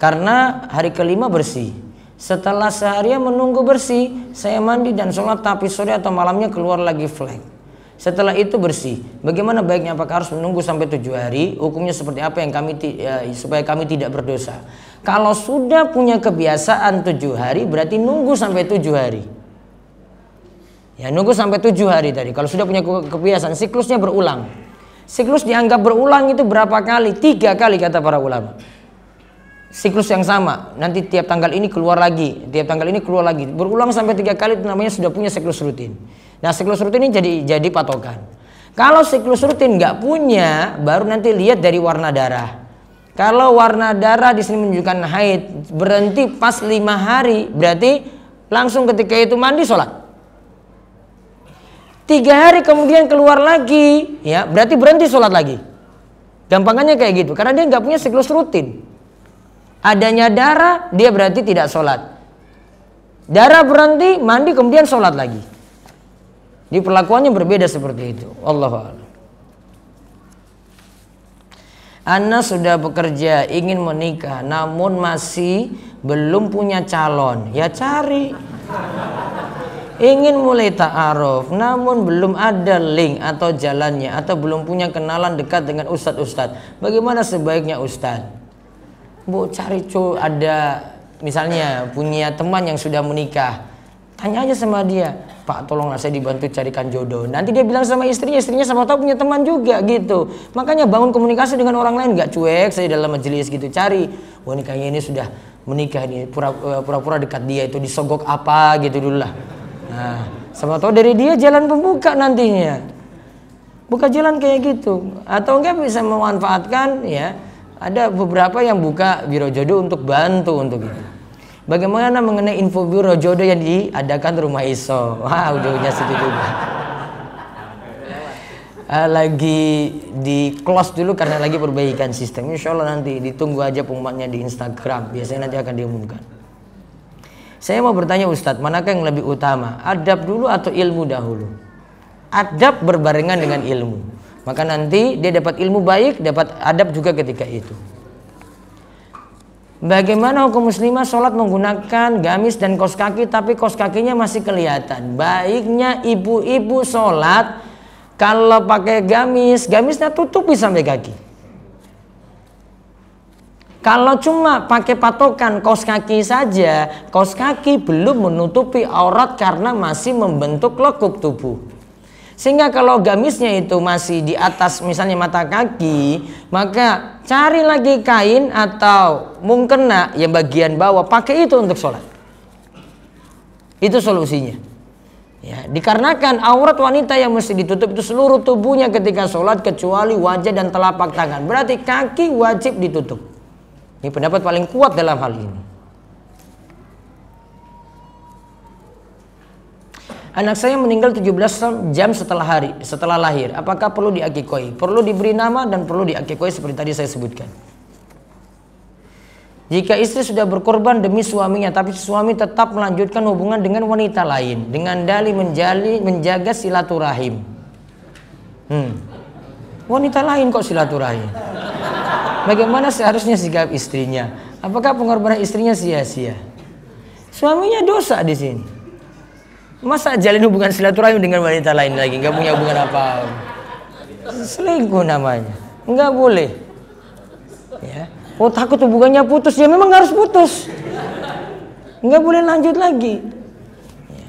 karena hari kelima bersih. Setelah seharian menunggu bersih, saya mandi dan sholat tapi sore atau malamnya keluar lagi flek. Setelah itu bersih. Bagaimana baiknya? Apakah harus menunggu sampai tujuh hari? Hukumnya seperti apa yang kami ya, supaya kami tidak berdosa? Kalau sudah punya kebiasaan tujuh hari, berarti nunggu sampai tujuh hari. Ya nunggu sampai tujuh hari tadi. Kalau sudah punya kebiasaan, siklusnya berulang. Siklus dianggap berulang itu berapa kali? Tiga kali kata para ulama siklus yang sama. Nanti tiap tanggal ini keluar lagi, tiap tanggal ini keluar lagi. Berulang sampai tiga kali itu namanya sudah punya siklus rutin. Nah siklus rutin ini jadi jadi patokan. Kalau siklus rutin nggak punya, baru nanti lihat dari warna darah. Kalau warna darah di sini menunjukkan haid berhenti pas lima hari, berarti langsung ketika itu mandi sholat. Tiga hari kemudian keluar lagi, ya berarti berhenti sholat lagi. Gampangannya kayak gitu, karena dia nggak punya siklus rutin adanya darah dia berarti tidak sholat darah berhenti mandi kemudian sholat lagi di perlakuannya berbeda seperti itu Allah Anna sudah bekerja ingin menikah namun masih belum punya calon ya cari ingin mulai ta'aruf namun belum ada link atau jalannya atau belum punya kenalan dekat dengan ustadz-ustadz bagaimana sebaiknya ustadz bu cari cu ada misalnya punya teman yang sudah menikah tanya aja sama dia pak tolonglah saya dibantu carikan jodoh nanti dia bilang sama istrinya istrinya sama tahu punya teman juga gitu makanya bangun komunikasi dengan orang lain gak cuek saya dalam majelis gitu cari wah ini kayaknya ini sudah menikah ini eh, pura-pura dekat dia itu disogok apa gitu dulu lah nah sama tahu dari dia jalan pembuka nantinya buka jalan kayak gitu atau enggak bisa memanfaatkan ya ada beberapa yang buka biro jodoh untuk bantu untuk itu. Bagaimana mengenai info biro jodoh yang diadakan rumah ISO? Wah, ujungnya situ juga. Eh, lagi di close dulu karena lagi perbaikan sistem. Insya Allah nanti ditunggu aja pengumumannya di Instagram. Biasanya nanti akan diumumkan. Saya mau bertanya Ustadz, manakah yang lebih utama? Adab dulu atau ilmu dahulu? Adab berbarengan dengan ilmu maka nanti dia dapat ilmu baik, dapat adab juga ketika itu. Bagaimana hukum muslimah sholat menggunakan gamis dan kos kaki tapi kos kakinya masih kelihatan. Baiknya ibu-ibu sholat kalau pakai gamis, gamisnya tutupi sampai kaki. Kalau cuma pakai patokan kos kaki saja, kos kaki belum menutupi aurat karena masih membentuk lekuk tubuh. Sehingga kalau gamisnya itu masih di atas misalnya mata kaki, maka cari lagi kain atau mungkena yang bagian bawah, pakai itu untuk sholat. Itu solusinya. Ya, dikarenakan aurat wanita yang mesti ditutup itu seluruh tubuhnya ketika sholat kecuali wajah dan telapak tangan. Berarti kaki wajib ditutup. Ini pendapat paling kuat dalam hal ini. Anak saya meninggal 17 jam setelah hari setelah lahir. Apakah perlu diakikoi? Perlu diberi nama dan perlu diakikoi seperti tadi saya sebutkan. Jika istri sudah berkorban demi suaminya tapi suami tetap melanjutkan hubungan dengan wanita lain dengan dali menjali, menjaga silaturahim. Hmm. Wanita lain kok silaturahim? Bagaimana seharusnya sikap istrinya? Apakah pengorbanan istrinya sia-sia? Suaminya dosa di sini. Masa jalin hubungan silaturahim dengan wanita lain lagi? Nggak punya hubungan apa? Selingkuh namanya. Nggak boleh. Ya. Oh takut hubungannya putus. Ya memang harus putus. Nggak boleh lanjut lagi. Ya.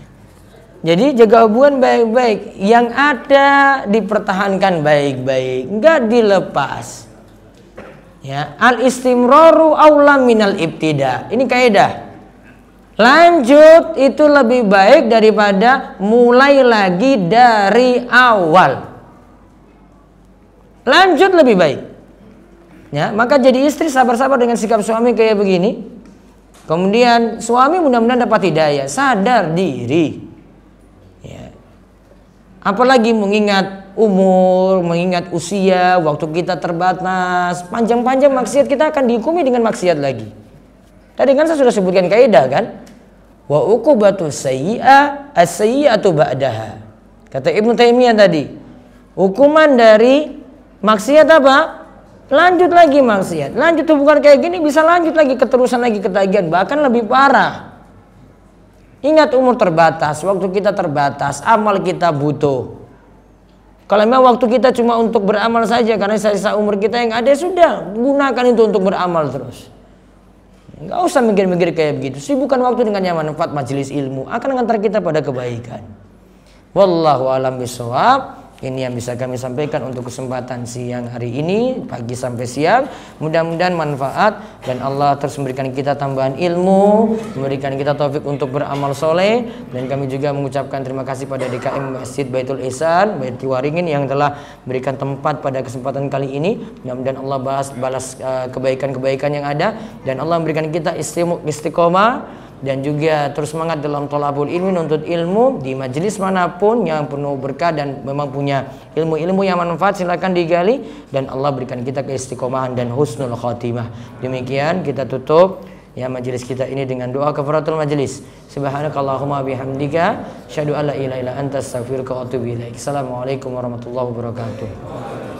Jadi jaga hubungan baik-baik. Yang ada dipertahankan baik-baik, nggak dilepas. Ya, al istimroru aula minal ibtida. Ini kaidah. Lanjut itu lebih baik daripada mulai lagi dari awal. Lanjut lebih baik. Ya, maka jadi istri sabar-sabar dengan sikap suami kayak begini. Kemudian suami mudah-mudahan dapat hidayah, sadar diri. Ya. Apalagi mengingat umur, mengingat usia, waktu kita terbatas, panjang-panjang maksiat kita akan dihukumi dengan maksiat lagi. Tadi kan saya sudah sebutkan kaidah kan? wa uqubatu sayyi'ah as-sayyi'atu ba'daha. Kata Ibnu Taimiyah tadi, hukuman dari maksiat apa? Lanjut lagi maksiat. Lanjut tuh bukan kayak gini bisa lanjut lagi keterusan lagi ketagihan bahkan lebih parah. Ingat umur terbatas, waktu kita terbatas, amal kita butuh. Kalau memang waktu kita cuma untuk beramal saja karena sisa umur kita yang ada sudah gunakan itu untuk beramal terus. Enggak usah mikir-mikir kayak begitu. Sibukkan waktu dengan yang manfaat majelis ilmu akan mengantar kita pada kebaikan. Wallahu alam bishawab. Ini yang bisa kami sampaikan untuk kesempatan siang hari ini, pagi sampai siang. Mudah-mudahan manfaat dan Allah terus memberikan kita tambahan ilmu, memberikan kita taufik untuk beramal soleh. Dan kami juga mengucapkan terima kasih pada DKM Masjid Baitul Ihsan, Baitul Waringin yang telah memberikan tempat pada kesempatan kali ini. Mudah-mudahan Allah balas eh, kebaikan-kebaikan yang ada dan Allah memberikan kita istiqomah dan juga terus semangat dalam tolabul ilmi nuntut ilmu di majelis manapun yang penuh berkah dan memang punya ilmu-ilmu yang manfaat silahkan digali dan Allah berikan kita keistiqomahan dan husnul khotimah demikian kita tutup ya majelis kita ini dengan doa kafaratul majelis subhanakallahumma bihamdika syadu alla ilaha ila anta astaghfiruka wa atubu ilaik assalamualaikum warahmatullahi wabarakatuh